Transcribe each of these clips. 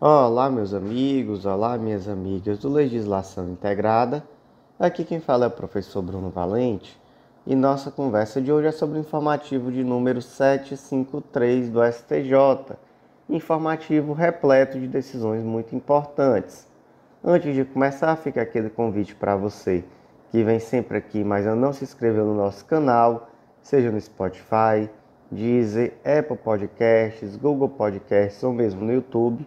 Olá, meus amigos, olá, minhas amigas do Legislação Integrada. Aqui quem fala é o professor Bruno Valente e nossa conversa de hoje é sobre o informativo de número 753 do STJ, informativo repleto de decisões muito importantes. Antes de começar, fica aquele convite para você que vem sempre aqui, mas não se inscreveu no nosso canal, seja no Spotify, Deezer, Apple Podcasts, Google Podcasts ou mesmo no YouTube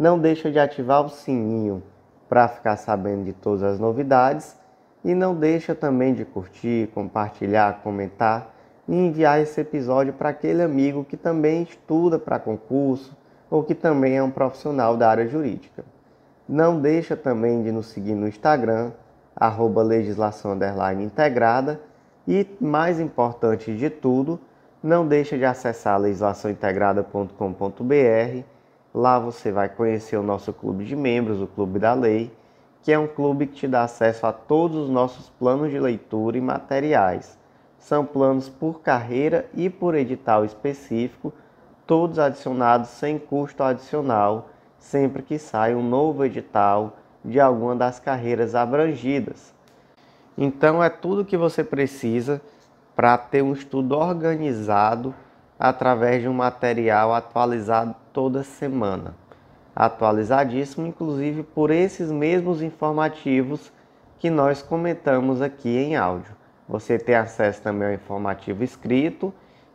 não deixa de ativar o sininho para ficar sabendo de todas as novidades e não deixa também de curtir, compartilhar, comentar e enviar esse episódio para aquele amigo que também estuda para concurso ou que também é um profissional da área jurídica. Não deixa também de nos seguir no Instagram, arroba legislação integrada e, mais importante de tudo, não deixa de acessar legislaçãointegrada.com.br Lá você vai conhecer o nosso clube de membros, o Clube da Lei, que é um clube que te dá acesso a todos os nossos planos de leitura e materiais. São planos por carreira e por edital específico, todos adicionados sem custo adicional, sempre que sai um novo edital de alguma das carreiras abrangidas. Então é tudo que você precisa para ter um estudo organizado através de um material atualizado toda semana. Atualizadíssimo, inclusive por esses mesmos informativos que nós comentamos aqui em áudio. Você tem acesso também ao informativo escrito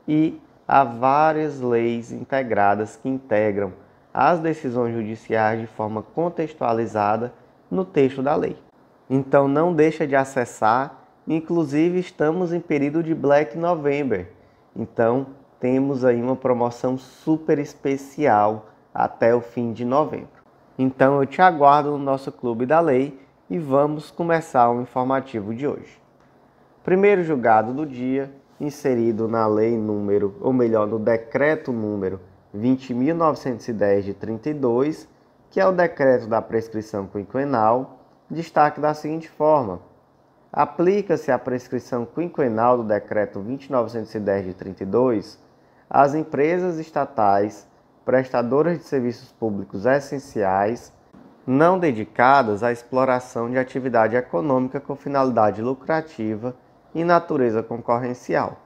e a várias leis integradas que integram as decisões judiciais de forma contextualizada no texto da lei. Então não deixa de acessar, inclusive estamos em período de Black November. Então temos aí uma promoção super especial até o fim de novembro. Então eu te aguardo no nosso Clube da Lei e vamos começar o informativo de hoje. Primeiro julgado do dia, inserido na lei número, ou melhor, no decreto número 20.910 de 32, que é o decreto da prescrição quinquenal, destaque da seguinte forma: aplica-se a prescrição quinquenal do decreto 20.910 de 32 as empresas estatais prestadoras de serviços públicos essenciais não dedicadas à exploração de atividade econômica com finalidade lucrativa e natureza concorrencial.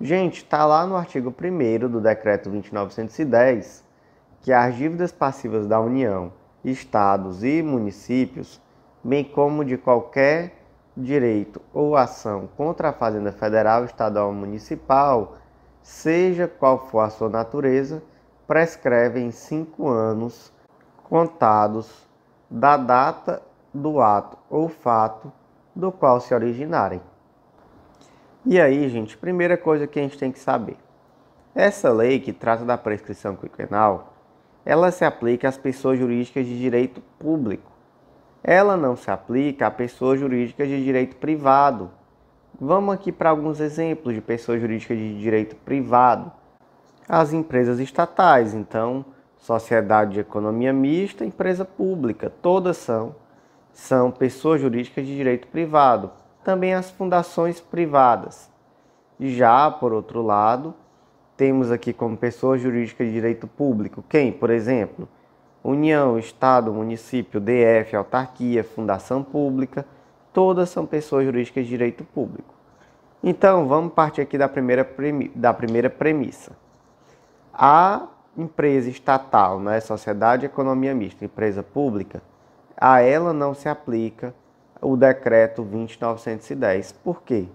Gente, está lá no artigo 1 do Decreto 2910 que as dívidas passivas da União, estados e municípios, bem como de qualquer direito ou ação contra a Fazenda Federal, Estadual ou Municipal, seja qual for a sua natureza, prescreve em cinco anos contados da data do ato ou fato do qual se originarem. E aí, gente, primeira coisa que a gente tem que saber. Essa lei que trata da prescrição quinquenal, ela se aplica às pessoas jurídicas de direito público. Ela não se aplica a pessoas jurídicas de direito privado, Vamos aqui para alguns exemplos de pessoa jurídica de direito privado. As empresas estatais, então, sociedade de economia mista, empresa pública, todas são são pessoas jurídicas de direito privado, também as fundações privadas. Já, por outro lado, temos aqui como pessoa jurídica de direito público quem, por exemplo, União, Estado, Município, DF, Autarquia, Fundação Pública, todas são pessoas jurídicas de direito público. Então, vamos partir aqui da primeira, premi da primeira premissa. A empresa estatal, né, sociedade economia mista, empresa pública, a ela não se aplica o decreto 2910. Por quê?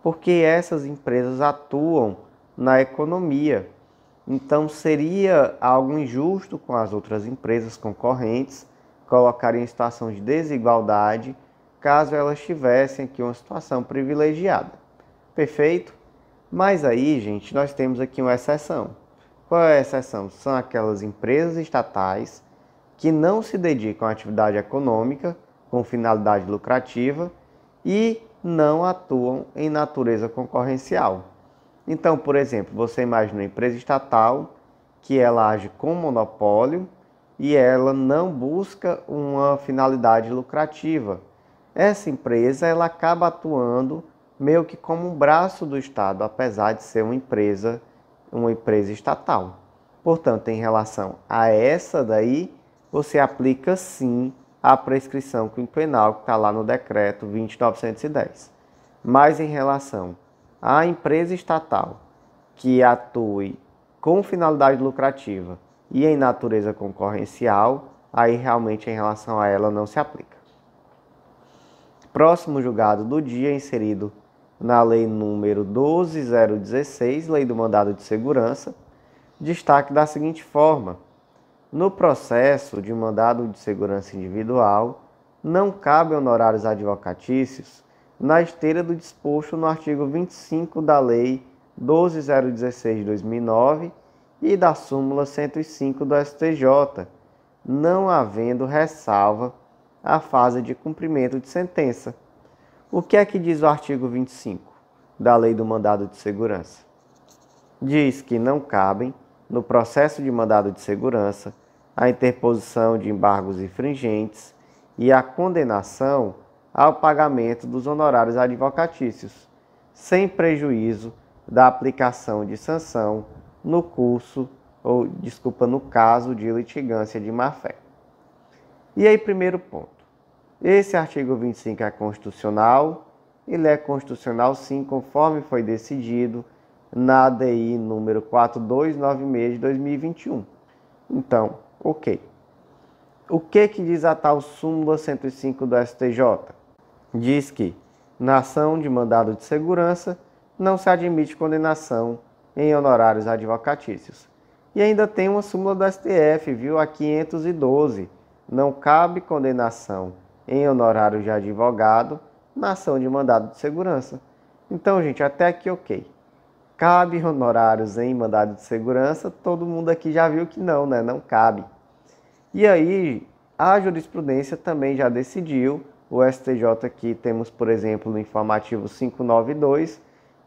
Porque essas empresas atuam na economia. Então seria algo injusto com as outras empresas concorrentes colocarem em situação de desigualdade caso elas tivessem aqui uma situação privilegiada. Perfeito? Mas aí, gente, nós temos aqui uma exceção. Qual é a exceção? São aquelas empresas estatais que não se dedicam à atividade econômica com finalidade lucrativa e não atuam em natureza concorrencial. Então, por exemplo, você imagina uma empresa estatal que ela age com monopólio e ela não busca uma finalidade lucrativa essa empresa ela acaba atuando meio que como um braço do Estado, apesar de ser uma empresa, uma empresa estatal. Portanto, em relação a essa daí, você aplica sim a prescrição quinquenal que está lá no decreto 2910. Mas em relação à empresa estatal que atue com finalidade lucrativa e em natureza concorrencial, aí realmente em relação a ela não se aplica próximo julgado do dia inserido na Lei número 12016, Lei do Mandado de Segurança, destaque da seguinte forma: no processo de mandado de segurança individual, não cabe honorários advocatícios na esteira do disposto no artigo 25 da Lei 12016 de 2009 e da súmula 105 do STJ, não havendo ressalva a fase de cumprimento de sentença. O que é que diz o artigo 25 da Lei do Mandado de Segurança? Diz que não cabem, no processo de mandado de segurança, a interposição de embargos infringentes e a condenação ao pagamento dos honorários advocatícios, sem prejuízo da aplicação de sanção no curso ou, desculpa, no caso de litigância de má-fé. E aí, primeiro ponto. Esse artigo 25 é constitucional. Ele é constitucional, sim, conforme foi decidido na ADI número 4296 de 2021. Então, ok. O que, que diz a tal súmula 105 do STJ? Diz que, na ação de mandado de segurança, não se admite condenação em honorários advocatícios. E ainda tem uma súmula do STF, viu? A 512 não cabe condenação em honorário de advogado na ação de mandado de segurança. Então, gente, até aqui ok. Cabe honorários em mandado de segurança? Todo mundo aqui já viu que não, né? Não cabe. E aí, a jurisprudência também já decidiu, o STJ aqui temos, por exemplo, no informativo 592,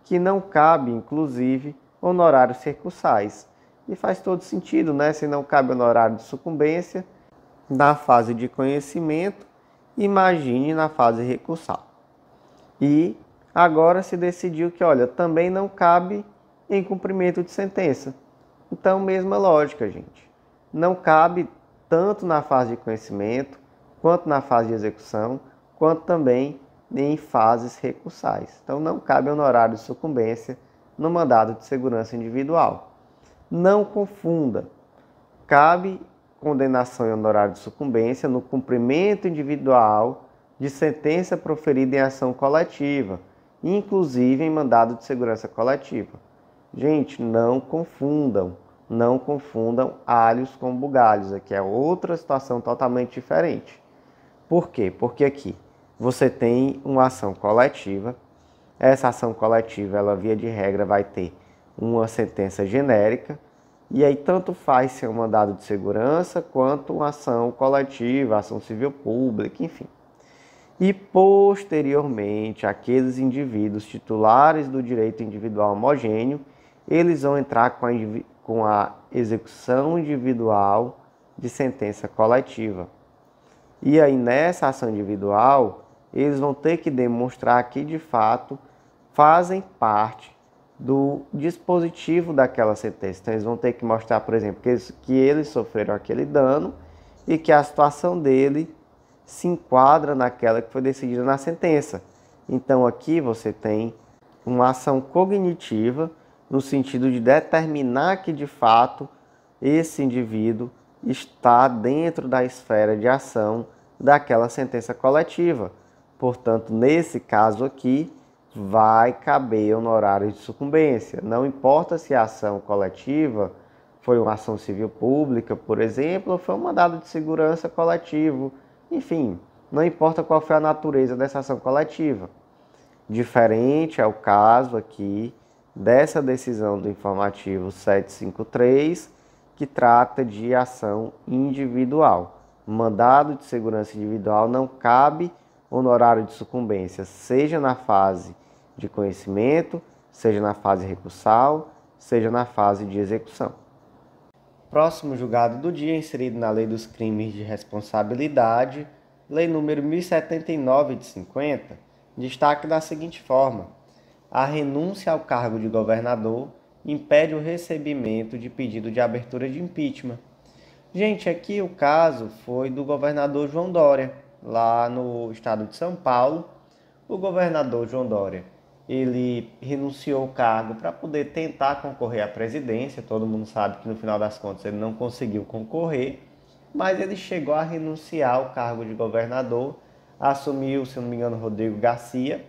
que não cabe, inclusive, honorários recursais. E faz todo sentido, né? Se não cabe honorário de sucumbência, na fase de conhecimento, imagine na fase recursal. E agora se decidiu que, olha, também não cabe em cumprimento de sentença. Então, mesma lógica, gente. Não cabe tanto na fase de conhecimento, quanto na fase de execução, quanto também em fases recursais. Então, não cabe honorário de sucumbência no mandado de segurança individual. Não confunda. Cabe condenação em honorário de sucumbência no cumprimento individual de sentença proferida em ação coletiva, inclusive em mandado de segurança coletiva. Gente, não confundam, não confundam alhos com bugalhos, aqui é outra situação totalmente diferente. Por quê? Porque aqui você tem uma ação coletiva, essa ação coletiva, ela via de regra vai ter uma sentença genérica, e aí tanto faz ser um mandado de segurança quanto uma ação coletiva, ação civil pública, enfim. E posteriormente, aqueles indivíduos titulares do direito individual homogêneo, eles vão entrar com a, com a execução individual de sentença coletiva. E aí nessa ação individual, eles vão ter que demonstrar que de fato fazem parte do dispositivo daquela sentença. Então, eles vão ter que mostrar, por exemplo, que eles, que eles sofreram aquele dano e que a situação dele se enquadra naquela que foi decidida na sentença. Então, aqui você tem uma ação cognitiva no sentido de determinar que de fato esse indivíduo está dentro da esfera de ação daquela sentença coletiva. Portanto, nesse caso aqui, vai caber honorário de sucumbência. Não importa se a ação coletiva foi uma ação civil pública, por exemplo, ou foi um mandado de segurança coletivo, enfim, não importa qual foi a natureza dessa ação coletiva. Diferente é o caso aqui dessa decisão do informativo 753, que trata de ação individual. Mandado de segurança individual não cabe honorário de sucumbência, seja na fase de conhecimento, seja na fase recursal, seja na fase de execução. Próximo julgado do dia, inserido na Lei dos Crimes de Responsabilidade, Lei número 1079 de 50, destaque da seguinte forma: a renúncia ao cargo de governador impede o recebimento de pedido de abertura de impeachment. Gente, aqui o caso foi do governador João Dória, lá no estado de São Paulo. O governador João Dória ele renunciou o cargo para poder tentar concorrer à presidência. Todo mundo sabe que no final das contas ele não conseguiu concorrer, mas ele chegou a renunciar ao cargo de governador, assumiu, se não me engano, Rodrigo Garcia.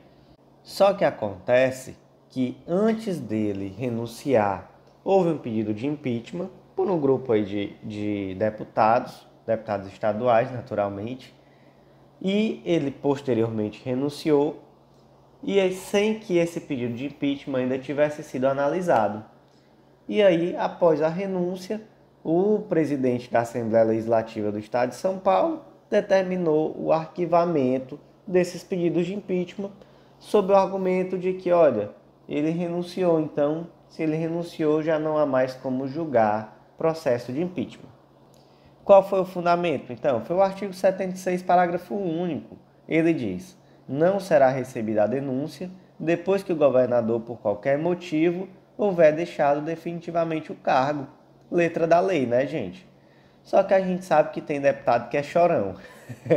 Só que acontece que antes dele renunciar, houve um pedido de impeachment por um grupo aí de, de deputados, deputados estaduais, naturalmente, e ele posteriormente renunciou e é sem que esse pedido de impeachment ainda tivesse sido analisado. E aí, após a renúncia, o presidente da Assembleia Legislativa do Estado de São Paulo determinou o arquivamento desses pedidos de impeachment sob o argumento de que, olha, ele renunciou, então, se ele renunciou, já não há mais como julgar processo de impeachment. Qual foi o fundamento? Então, foi o artigo 76, parágrafo único. Ele diz: não será recebida a denúncia depois que o governador, por qualquer motivo, houver deixado definitivamente o cargo. Letra da lei, né, gente? Só que a gente sabe que tem deputado que é chorão.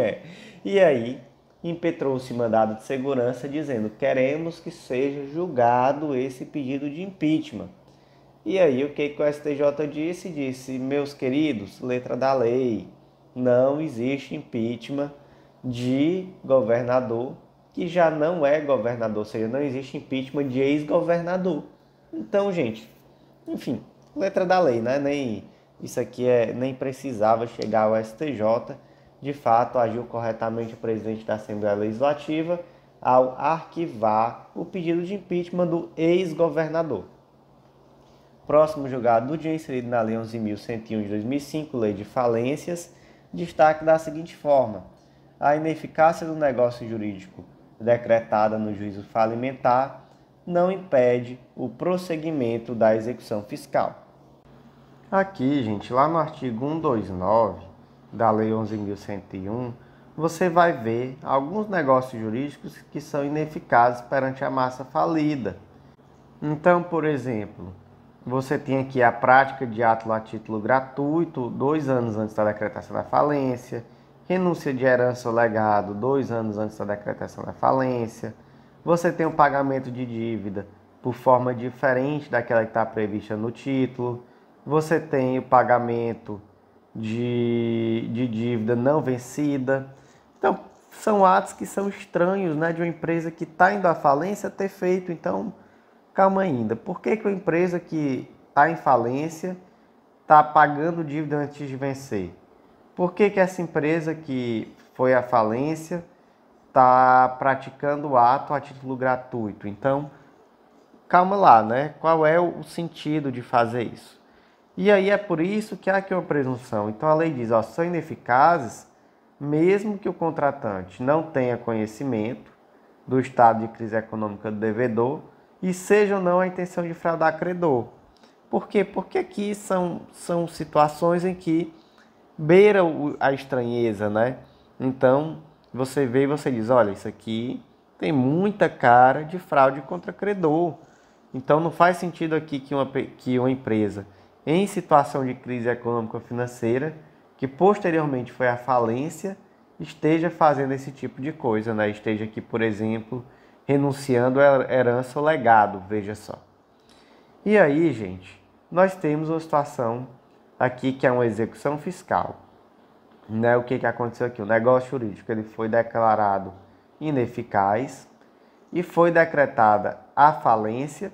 e aí, impetrou-se mandado de segurança dizendo: queremos que seja julgado esse pedido de impeachment. E aí, o que, que o STJ disse? Disse: meus queridos, letra da lei, não existe impeachment de governador que já não é governador, ou seja, não existe impeachment de ex-governador. Então, gente, enfim, letra da lei, né? Nem isso aqui é nem precisava chegar ao STJ. De fato, agiu corretamente o presidente da Assembleia Legislativa ao arquivar o pedido de impeachment do ex-governador. Próximo julgado do dia inserido na Lei 11.101 de 2005, Lei de Falências, destaque da seguinte forma a ineficácia do negócio jurídico decretada no juízo falimentar não impede o prosseguimento da execução fiscal. Aqui, gente, lá no artigo 129 da Lei 11.101, você vai ver alguns negócios jurídicos que são ineficazes perante a massa falida. Então, por exemplo, você tem aqui a prática de ato a título gratuito dois anos antes da decretação da falência renúncia de herança ou legado dois anos antes da decretação da falência. Você tem o pagamento de dívida por forma diferente daquela que está prevista no título. Você tem o pagamento de, de dívida não vencida. Então, são atos que são estranhos né, de uma empresa que está indo à falência ter feito. Então, calma ainda. Por que, que uma empresa que está em falência está pagando dívida antes de vencer? Por que, que essa empresa que foi à falência está praticando o ato a título gratuito? Então, calma lá, né? Qual é o sentido de fazer isso? E aí é por isso que há aqui uma presunção. Então a lei diz, ó, são ineficazes mesmo que o contratante não tenha conhecimento do estado de crise econômica do devedor e seja ou não a intenção de fraudar credor. Por quê? Porque aqui são, são situações em que beira a estranheza, né? Então, você vê e você diz, olha, isso aqui tem muita cara de fraude contra credor. Então, não faz sentido aqui que uma, que uma empresa em situação de crise econômica financeira, que posteriormente foi à falência, esteja fazendo esse tipo de coisa, né? Esteja aqui, por exemplo, renunciando a herança ou legado, veja só. E aí, gente, nós temos uma situação aqui que é uma execução fiscal. Né? O que, que aconteceu aqui? O negócio jurídico ele foi declarado ineficaz e foi decretada a falência.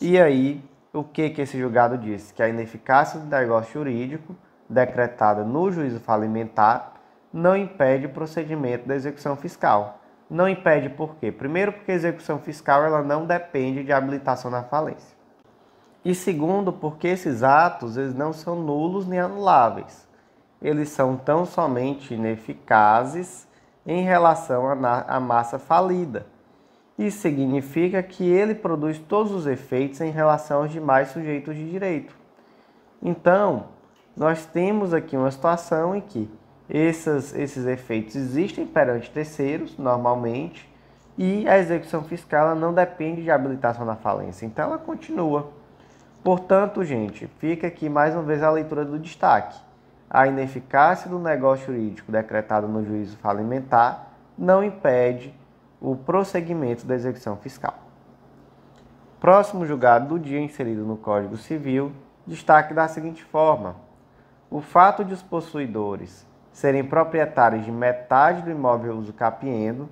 E aí, o que, que esse julgado disse? Que a ineficácia do negócio jurídico decretada no juízo falimentar não impede o procedimento da execução fiscal. Não impede por quê? Primeiro porque a execução fiscal ela não depende de habilitação na falência. E segundo, porque esses atos eles não são nulos nem anuláveis. Eles são tão somente ineficazes em relação à massa falida. Isso significa que ele produz todos os efeitos em relação aos demais sujeitos de direito. Então, nós temos aqui uma situação em que esses esses efeitos existem perante terceiros, normalmente, e a execução fiscal não depende de habilitação da falência, então ela continua. Portanto, gente, fica aqui mais uma vez a leitura do destaque. A ineficácia do negócio jurídico decretado no juízo falimentar não impede o prosseguimento da execução fiscal. Próximo julgado do dia inserido no Código Civil, destaque da seguinte forma: o fato de os possuidores serem proprietários de metade do imóvel uso capiendo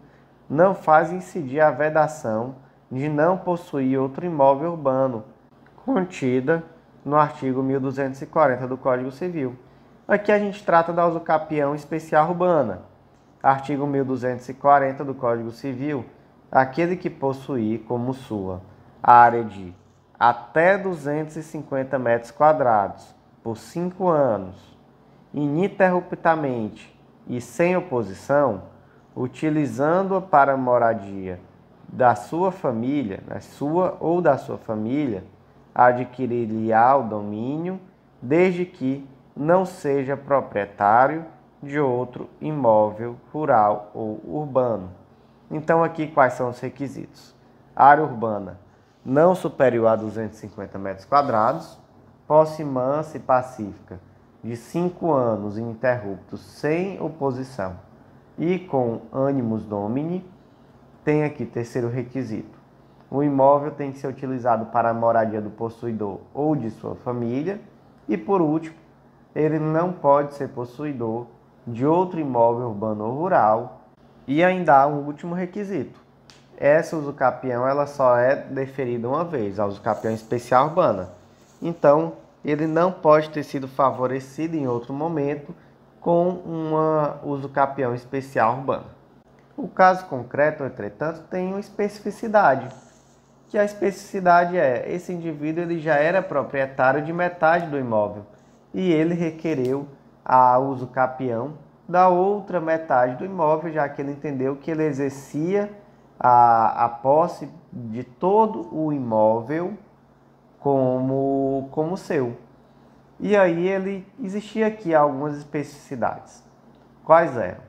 não faz incidir a vedação de não possuir outro imóvel urbano contida no artigo 1240 do Código Civil. Aqui a gente trata da usucapião especial urbana. Artigo 1240 do Código Civil. Aquele que possuir como sua a área de até 250 metros quadrados por cinco anos, ininterruptamente e sem oposição, utilizando-a para moradia da sua família, da sua ou da sua família, adquirir-lhe-á o domínio, desde que não seja proprietário de outro imóvel rural ou urbano. Então, aqui quais são os requisitos? Área urbana não superior a 250 metros quadrados, posse mansa e pacífica de 5 anos ininterruptos sem oposição e com ânimos domini, tem aqui terceiro requisito o imóvel tem que ser utilizado para a moradia do possuidor ou de sua família. E por último, ele não pode ser possuidor de outro imóvel urbano ou rural. E ainda há um último requisito. Essa usucapião ela só é deferida uma vez, a usucapião especial urbana. Então, ele não pode ter sido favorecido em outro momento com uma usucapião especial urbana. O caso concreto, entretanto, tem uma especificidade que a especificidade é: esse indivíduo ele já era proprietário de metade do imóvel e ele requereu a uso capião da outra metade do imóvel, já que ele entendeu que ele exercia a, a posse de todo o imóvel como, como seu. E aí ele existia aqui algumas especificidades. Quais eram?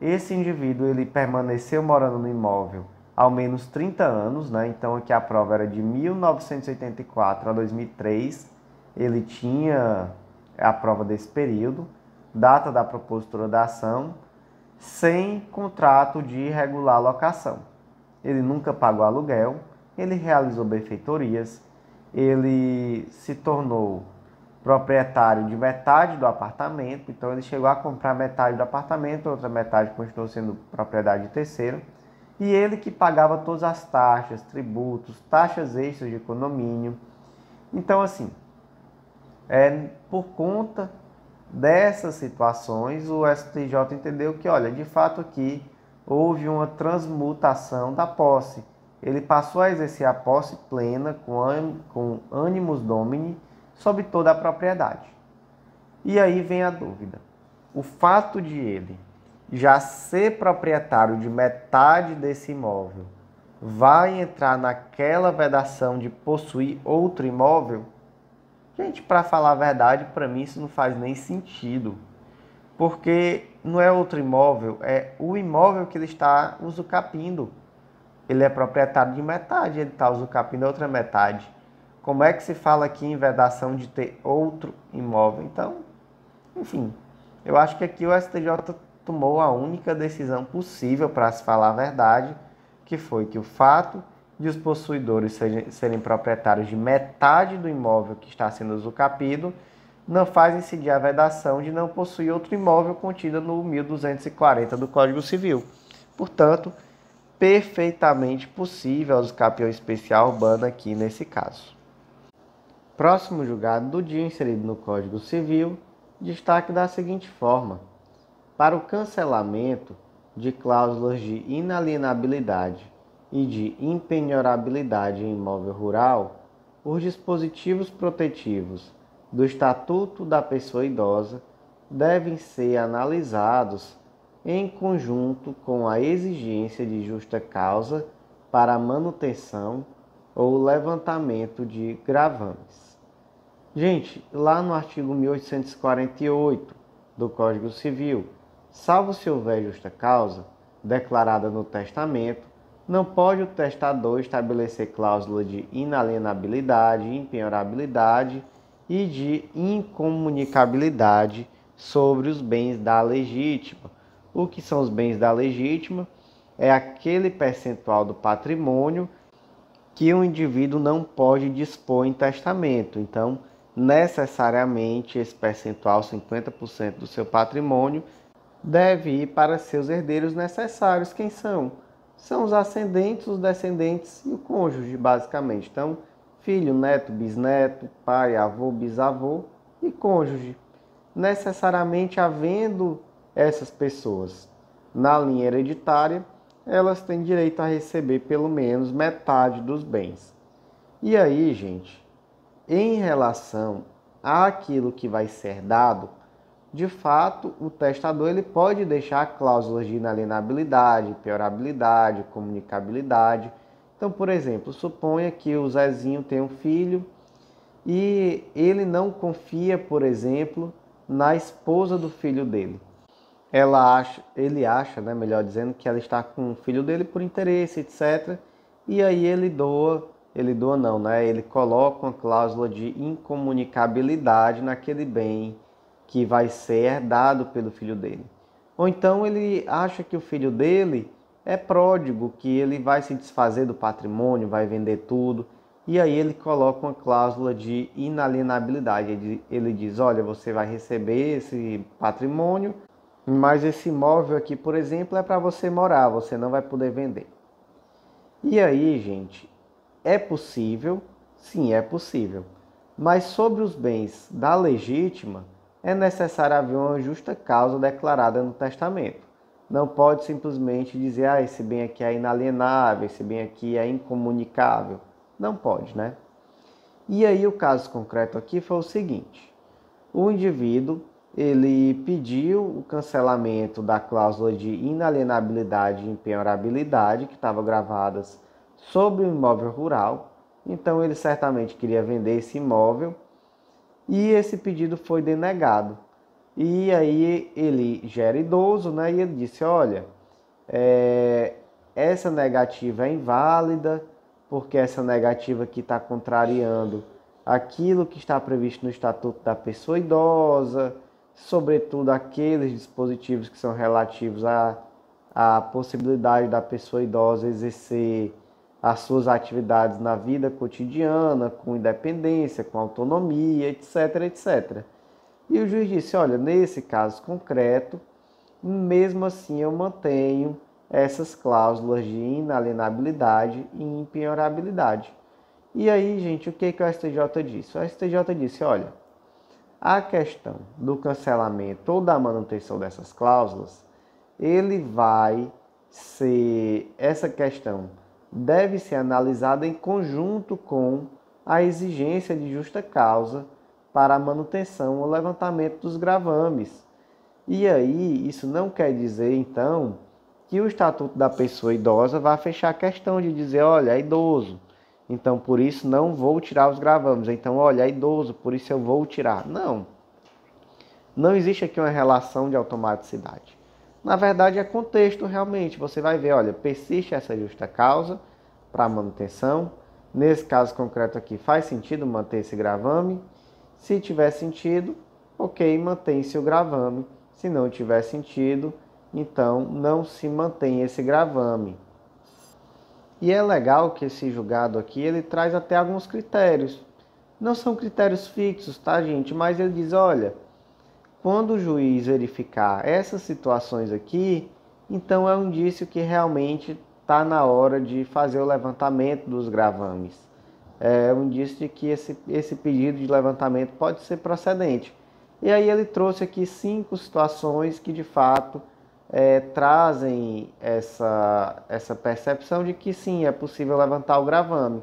Esse indivíduo ele permaneceu morando no imóvel ao menos 30 anos, né? Então aqui a prova era de 1984 a 2003. Ele tinha a prova desse período, data da propositura da ação, sem contrato de regular locação. Ele nunca pagou aluguel, ele realizou benfeitorias, ele se tornou proprietário de metade do apartamento, então ele chegou a comprar metade do apartamento, outra metade continuou sendo propriedade de terceiro e ele que pagava todas as taxas, tributos, taxas extras de condomínio. Então, assim, é, por conta dessas situações, o STJ entendeu que, olha, de fato aqui houve uma transmutação da posse. Ele passou a exercer a posse plena com, ânimo ânimos domini sobre toda a propriedade. E aí vem a dúvida. O fato de ele já ser proprietário de metade desse imóvel, vai entrar naquela vedação de possuir outro imóvel? Gente, para falar a verdade, para mim isso não faz nem sentido. Porque não é outro imóvel, é o imóvel que ele está usucapindo. Ele é proprietário de metade, ele está usucapindo a outra metade. Como é que se fala aqui em vedação de ter outro imóvel? Então, enfim, eu acho que aqui o STJ tomou a única decisão possível para se falar a verdade, que foi que o fato de os possuidores serem, serem proprietários de metade do imóvel que está sendo usucapido não faz incidir a vedação de não possuir outro imóvel contida no 1240 do Código Civil. Portanto, perfeitamente possível a usucapião especial urbana aqui nesse caso. Próximo julgado do dia inserido no Código Civil, destaque da seguinte forma: para o cancelamento de cláusulas de inalienabilidade e de impenhorabilidade em imóvel rural, os dispositivos protetivos do Estatuto da Pessoa Idosa devem ser analisados em conjunto com a exigência de justa causa para a manutenção ou levantamento de gravames. Gente, lá no artigo 1848 do Código Civil, Salvo se houver justa causa, declarada no testamento, não pode o testador estabelecer cláusula de inalienabilidade, impenhorabilidade e de incomunicabilidade sobre os bens da legítima. O que são os bens da legítima? É aquele percentual do patrimônio que o indivíduo não pode dispor em testamento. Então, necessariamente, esse percentual, 50% do seu patrimônio, deve ir para seus herdeiros necessários. Quem são? São os ascendentes, os descendentes e o cônjuge, basicamente. Então, filho, neto, bisneto, pai, avô, bisavô e cônjuge. Necessariamente havendo essas pessoas na linha hereditária, elas têm direito a receber pelo menos metade dos bens. E aí, gente, em relação àquilo que vai ser dado, de fato, o testador ele pode deixar cláusulas de inalienabilidade, piorabilidade, comunicabilidade. Então, por exemplo, suponha que o Zezinho tem um filho e ele não confia, por exemplo, na esposa do filho dele. Ela acha, ele acha, né, melhor dizendo, que ela está com o filho dele por interesse, etc. E aí ele doa, ele doa não, né? Ele coloca uma cláusula de incomunicabilidade naquele bem que vai ser herdado pelo filho dele. Ou então ele acha que o filho dele é pródigo, que ele vai se desfazer do patrimônio, vai vender tudo. E aí ele coloca uma cláusula de inalienabilidade. Ele diz: olha, você vai receber esse patrimônio, mas esse imóvel aqui, por exemplo, é para você morar, você não vai poder vender. E aí, gente, é possível? Sim, é possível. Mas sobre os bens da legítima, é necessário haver uma justa causa declarada no testamento. Não pode simplesmente dizer, ah, esse bem aqui é inalienável, esse bem aqui é incomunicável. Não pode, né? E aí o caso concreto aqui foi o seguinte: o indivíduo ele pediu o cancelamento da cláusula de inalienabilidade e empenhorabilidade que estavam gravadas sobre o imóvel rural. Então ele certamente queria vender esse imóvel e esse pedido foi denegado. E aí ele já era idoso, né? E ele disse: Olha, é, essa negativa é inválida, porque essa negativa aqui está contrariando aquilo que está previsto no Estatuto da Pessoa Idosa, sobretudo aqueles dispositivos que são relativos à, à possibilidade da pessoa idosa exercer as suas atividades na vida cotidiana, com independência, com autonomia, etc, etc. E o juiz disse: olha, nesse caso concreto, mesmo assim eu mantenho essas cláusulas de inalienabilidade e impenhorabilidade. E aí, gente, o que, que o STJ disse? O STJ disse: olha, a questão do cancelamento ou da manutenção dessas cláusulas, ele vai ser essa questão deve ser analisada em conjunto com a exigência de justa causa para a manutenção ou levantamento dos gravames. E aí, isso não quer dizer, então, que o Estatuto da Pessoa Idosa vai fechar a questão de dizer, olha, é idoso, então por isso não vou tirar os gravames, então, olha, é idoso, por isso eu vou tirar. Não. Não existe aqui uma relação de automaticidade. Na verdade, é contexto realmente. Você vai ver, olha, persiste essa justa causa para manutenção. Nesse caso concreto aqui, faz sentido manter esse gravame? Se tiver sentido, ok, mantém-se o gravame. Se não tiver sentido, então não se mantém esse gravame. E é legal que esse julgado aqui ele traz até alguns critérios. Não são critérios fixos, tá, gente? Mas ele diz, olha, quando o juiz verificar essas situações aqui, então é um indício que realmente está na hora de fazer o levantamento dos gravames. É um indício de que esse, esse pedido de levantamento pode ser procedente. E aí ele trouxe aqui cinco situações que de fato é, trazem essa, essa percepção de que sim, é possível levantar o gravame.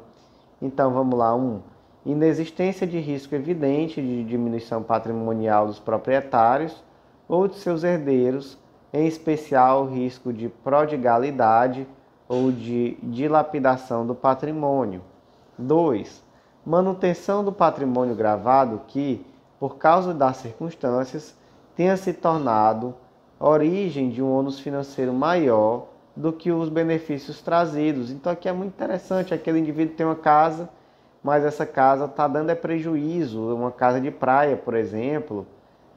Então vamos lá, um inexistência de risco evidente de diminuição patrimonial dos proprietários ou de seus herdeiros, em especial risco de prodigalidade ou de dilapidação do patrimônio. 2. Manutenção do patrimônio gravado que, por causa das circunstâncias, tenha se tornado origem de um ônus financeiro maior do que os benefícios trazidos. Então aqui é muito interessante, aquele indivíduo tem uma casa mas essa casa está dando é prejuízo. Uma casa de praia, por exemplo,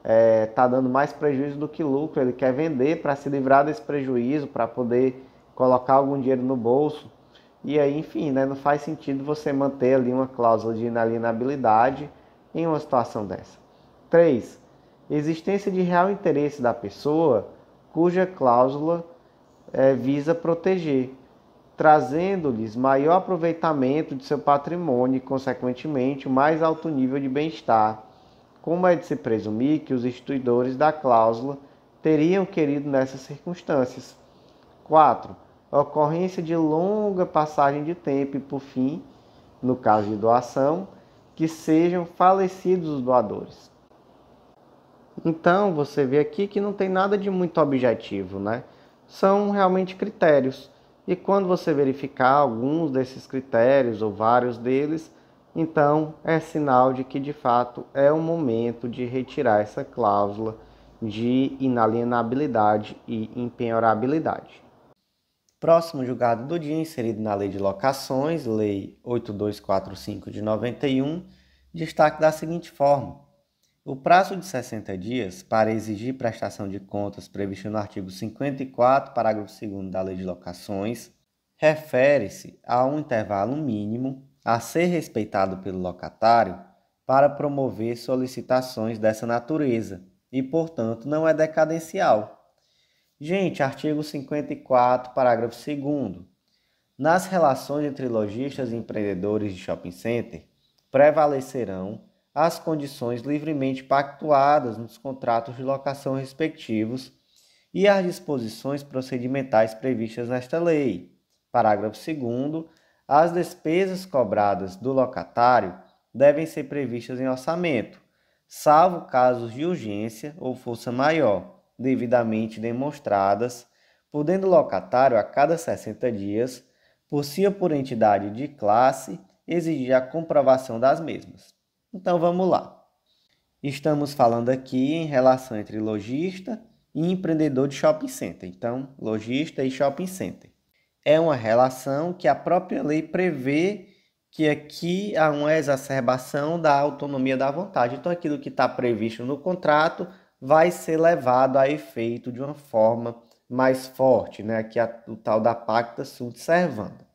está é, dando mais prejuízo do que lucro. Ele quer vender para se livrar desse prejuízo, para poder colocar algum dinheiro no bolso. E aí, enfim, né, não faz sentido você manter ali uma cláusula de inalienabilidade em uma situação dessa. 3. Existência de real interesse da pessoa cuja cláusula é, visa proteger trazendo-lhes maior aproveitamento de seu patrimônio e, consequentemente, mais alto nível de bem-estar, como é de se presumir que os instituidores da cláusula teriam querido nessas circunstâncias. 4. Ocorrência de longa passagem de tempo e, por fim, no caso de doação, que sejam falecidos os doadores. Então, você vê aqui que não tem nada de muito objetivo, né? São realmente critérios. E quando você verificar alguns desses critérios ou vários deles, então é sinal de que de fato é o momento de retirar essa cláusula de inalienabilidade e impenhorabilidade. Próximo julgado do dia, inserido na Lei de Locações, Lei 8245 de 91, destaque da seguinte forma: o prazo de 60 dias para exigir prestação de contas previsto no artigo 54, parágrafo 2 da Lei de Locações, refere-se a um intervalo mínimo a ser respeitado pelo locatário para promover solicitações dessa natureza e, portanto, não é decadencial. Gente, artigo 54, parágrafo 2. Nas relações entre lojistas e empreendedores de shopping center, prevalecerão as condições livremente pactuadas nos contratos de locação respectivos e as disposições procedimentais previstas nesta lei. Parágrafo 2 As despesas cobradas do locatário devem ser previstas em orçamento, salvo casos de urgência ou força maior, devidamente demonstradas, podendo o locatário a cada 60 dias, por si ou por entidade de classe, exigir a comprovação das mesmas. Então vamos lá. Estamos falando aqui em relação entre lojista e empreendedor de shopping center. Então, lojista e shopping center. É uma relação que a própria lei prevê que aqui há uma exacerbação da autonomia da vontade. Então, aquilo que está previsto no contrato vai ser levado a efeito de uma forma mais forte, né? que é o tal da pacta sunt servanda.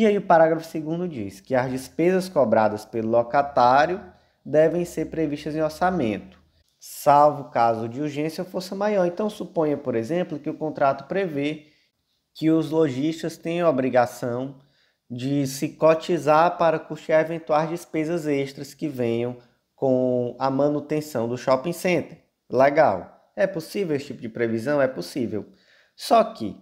E aí o parágrafo segundo diz que as despesas cobradas pelo locatário devem ser previstas em orçamento, salvo caso de urgência ou força maior. Então suponha, por exemplo, que o contrato prevê que os lojistas tenham a obrigação de se cotizar para custear eventuais despesas extras que venham com a manutenção do shopping center. Legal. É possível esse tipo de previsão? É possível. Só que,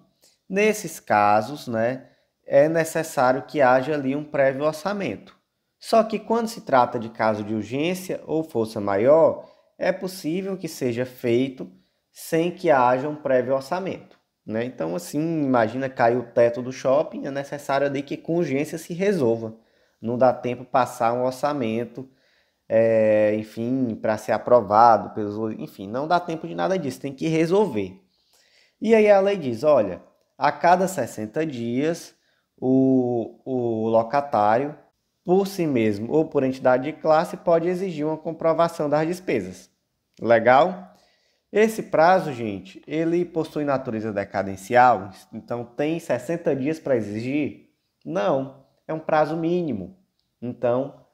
nesses casos, né, é necessário que haja ali um prévio orçamento. Só que quando se trata de caso de urgência ou força maior, é possível que seja feito sem que haja um prévio orçamento. Né? Então, assim, imagina cair o teto do shopping, é necessário ali que com urgência se resolva. Não dá tempo passar um orçamento, é, enfim, para ser aprovado pelos. Enfim, não dá tempo de nada disso, tem que resolver. E aí a lei diz: olha, a cada 60 dias o, o locatário, por si mesmo ou por entidade de classe, pode exigir uma comprovação das despesas. Legal? Esse prazo, gente, ele possui natureza decadencial, então tem 60 dias para exigir? Não, é um prazo mínimo. Então,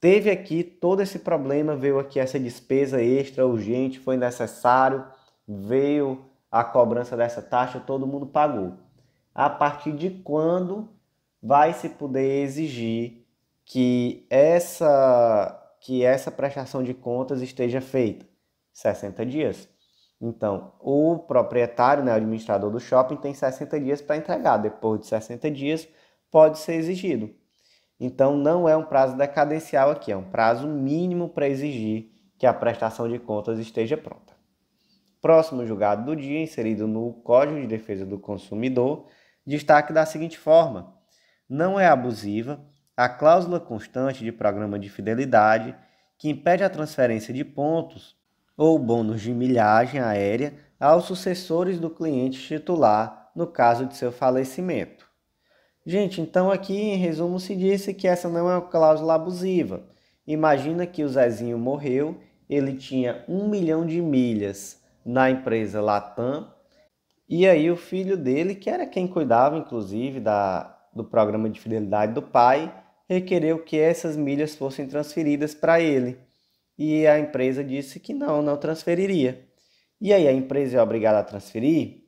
teve aqui todo esse problema, veio aqui essa despesa extra urgente, foi necessário, veio a cobrança dessa taxa, todo mundo pagou a partir de quando vai se poder exigir que essa que essa prestação de contas esteja feita 60 dias. Então, o proprietário, né, o administrador do shopping tem 60 dias para entregar. Depois de 60 dias pode ser exigido. Então, não é um prazo decadencial aqui, é um prazo mínimo para exigir que a prestação de contas esteja pronta. Próximo julgado do dia, inserido no Código de Defesa do Consumidor, destaque da seguinte forma: não é abusiva a cláusula constante de programa de fidelidade que impede a transferência de pontos ou bônus de milhagem aérea aos sucessores do cliente titular no caso de seu falecimento. Gente, então aqui em resumo se disse que essa não é uma cláusula abusiva. Imagina que o Zezinho morreu, ele tinha um milhão de milhas na empresa Latam e aí o filho dele, que era quem cuidava inclusive da, do programa de fidelidade do pai, requereu que essas milhas fossem transferidas para ele. E a empresa disse que não, não transferiria. E aí a empresa é obrigada a transferir?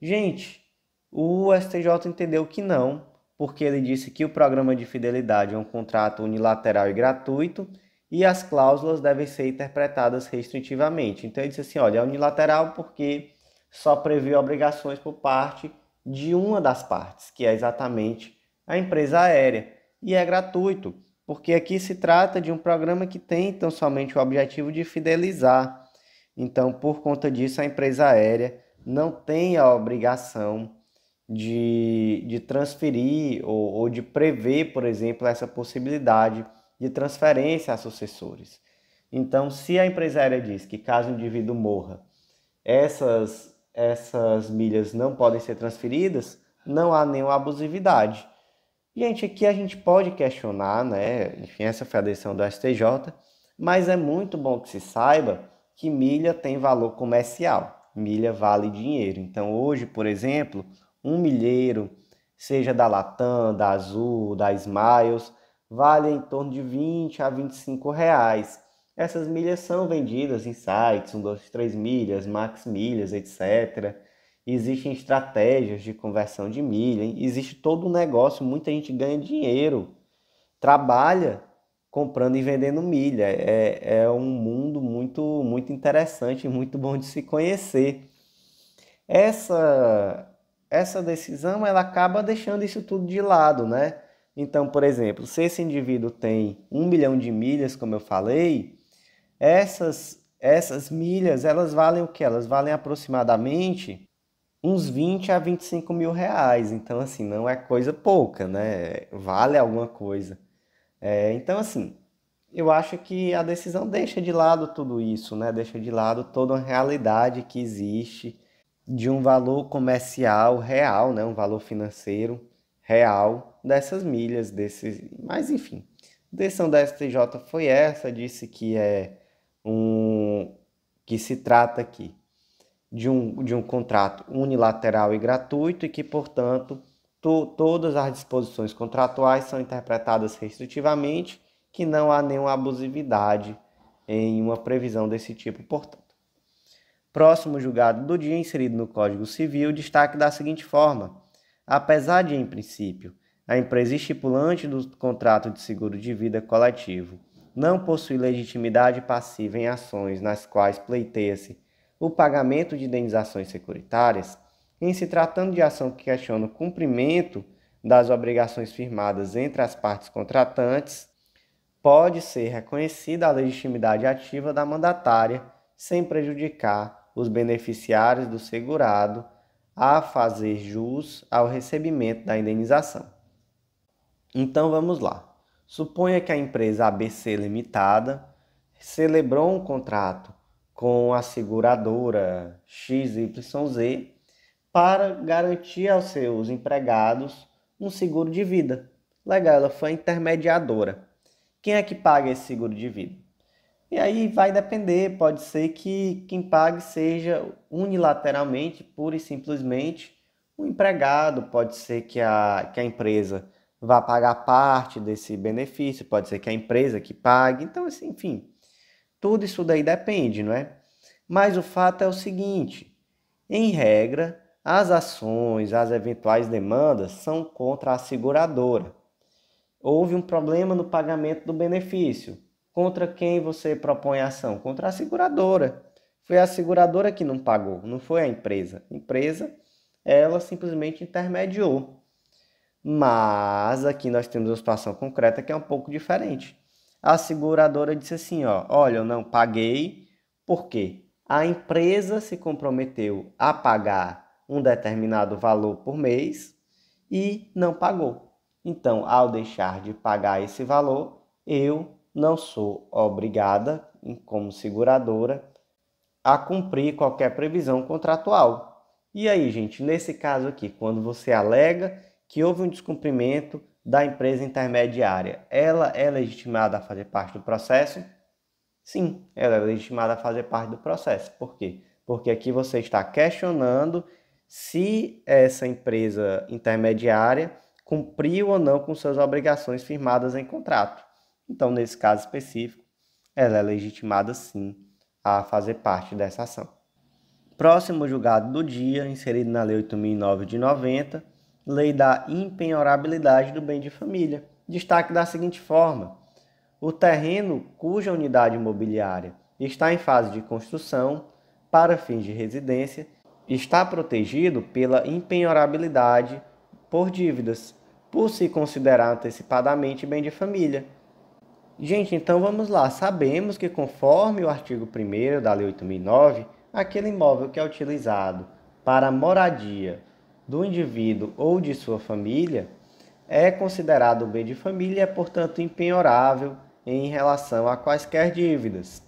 Gente, o STJ entendeu que não, porque ele disse que o programa de fidelidade é um contrato unilateral e gratuito e as cláusulas devem ser interpretadas restritivamente. Então ele disse assim: olha, é unilateral porque só prevê obrigações por parte de uma das partes, que é exatamente a empresa aérea. E é gratuito, porque aqui se trata de um programa que tem tão somente o objetivo de fidelizar. Então, por conta disso, a empresa aérea não tem a obrigação de, de transferir ou, ou de prever, por exemplo, essa possibilidade de transferência a sucessores. Então, se a empresa aérea diz que caso o indivíduo morra, essas essas milhas não podem ser transferidas, não há nenhuma abusividade. Gente, aqui a gente pode questionar, né? Enfim, essa foi a decisão do STJ, mas é muito bom que se saiba que milha tem valor comercial. Milha vale dinheiro. Então, hoje, por exemplo, um milheiro, seja da Latam, da Azul, da Smiles, vale em torno de 20 a 25 reais. Essas milhas são vendidas em sites, 1, 2, 3 milhas, max milhas, etc. Existem estratégias de conversão de milha, existe todo um negócio, muita gente ganha dinheiro, trabalha comprando e vendendo milha. É, é um mundo muito, muito interessante, muito bom de se conhecer. Essa, essa decisão ela acaba deixando isso tudo de lado, né? Então, por exemplo, se esse indivíduo tem um milhão de milhas, como eu falei, essas essas milhas elas valem o que? Elas valem aproximadamente uns 20 a 25 mil reais. Então, assim, não é coisa pouca, né? Vale alguma coisa. É, então, assim, eu acho que a decisão deixa de lado tudo isso, né? Deixa de lado toda a realidade que existe de um valor comercial real, né? Um valor financeiro real dessas milhas, desses. Mas, enfim, a decisão da STJ foi essa, disse que é um, que se trata aqui de um, de um contrato unilateral e gratuito e que, portanto, to, todas as disposições contratuais são interpretadas restritivamente, que não há nenhuma abusividade em uma previsão desse tipo, portanto. Próximo julgado do dia inserido no Código Civil, destaque da seguinte forma: apesar de, em princípio, a empresa estipulante do contrato de seguro de vida coletivo não possui legitimidade passiva em ações nas quais pleiteia-se o pagamento de indenizações securitárias, em se tratando de ação que questiona o cumprimento das obrigações firmadas entre as partes contratantes, pode ser reconhecida a legitimidade ativa da mandatária sem prejudicar os beneficiários do segurado a fazer jus ao recebimento da indenização. Então vamos lá. Suponha que a empresa ABC Limitada celebrou um contrato com a seguradora XYZ para garantir aos seus empregados um seguro de vida. Legal, ela foi intermediadora. Quem é que paga esse seguro de vida? E aí vai depender, pode ser que quem pague seja unilateralmente, pura e simplesmente, o um empregado, pode ser que a, que a empresa vá pagar parte desse benefício, pode ser que a empresa que pague. Então, assim, enfim, tudo isso daí depende, não é? Mas o fato é o seguinte: em regra, as ações, as eventuais demandas são contra a seguradora. Houve um problema no pagamento do benefício. Contra quem você propõe a ação? Contra a seguradora. Foi a seguradora que não pagou, não foi a empresa. A empresa, ela simplesmente intermediou. Mas aqui nós temos uma situação concreta que é um pouco diferente. A seguradora disse assim, ó, olha, eu não paguei, porque A empresa se comprometeu a pagar um determinado valor por mês e não pagou. Então, ao deixar de pagar esse valor, eu não sou obrigada, como seguradora, a cumprir qualquer previsão contratual. E aí, gente, nesse caso aqui, quando você alega que houve um descumprimento da empresa intermediária, ela é legitimada a fazer parte do processo? Sim, ela é legitimada a fazer parte do processo. Por quê? Porque aqui você está questionando se essa empresa intermediária cumpriu ou não com suas obrigações firmadas em contrato. Então, nesse caso específico, ela é legitimada sim a fazer parte dessa ação. Próximo julgado do dia, inserido na Lei 8009 de 90, lei da impenhorabilidade do bem de família. Destaque da seguinte forma: o terreno cuja unidade imobiliária está em fase de construção para fins de residência está protegido pela impenhorabilidade por dívidas, por se considerar antecipadamente bem de família. Gente, então vamos lá. Sabemos que conforme o artigo 1 da Lei 8009, aquele imóvel que é utilizado para moradia do indivíduo ou de sua família é considerado bem de família e é, portanto, impenhorável em relação a quaisquer dívidas.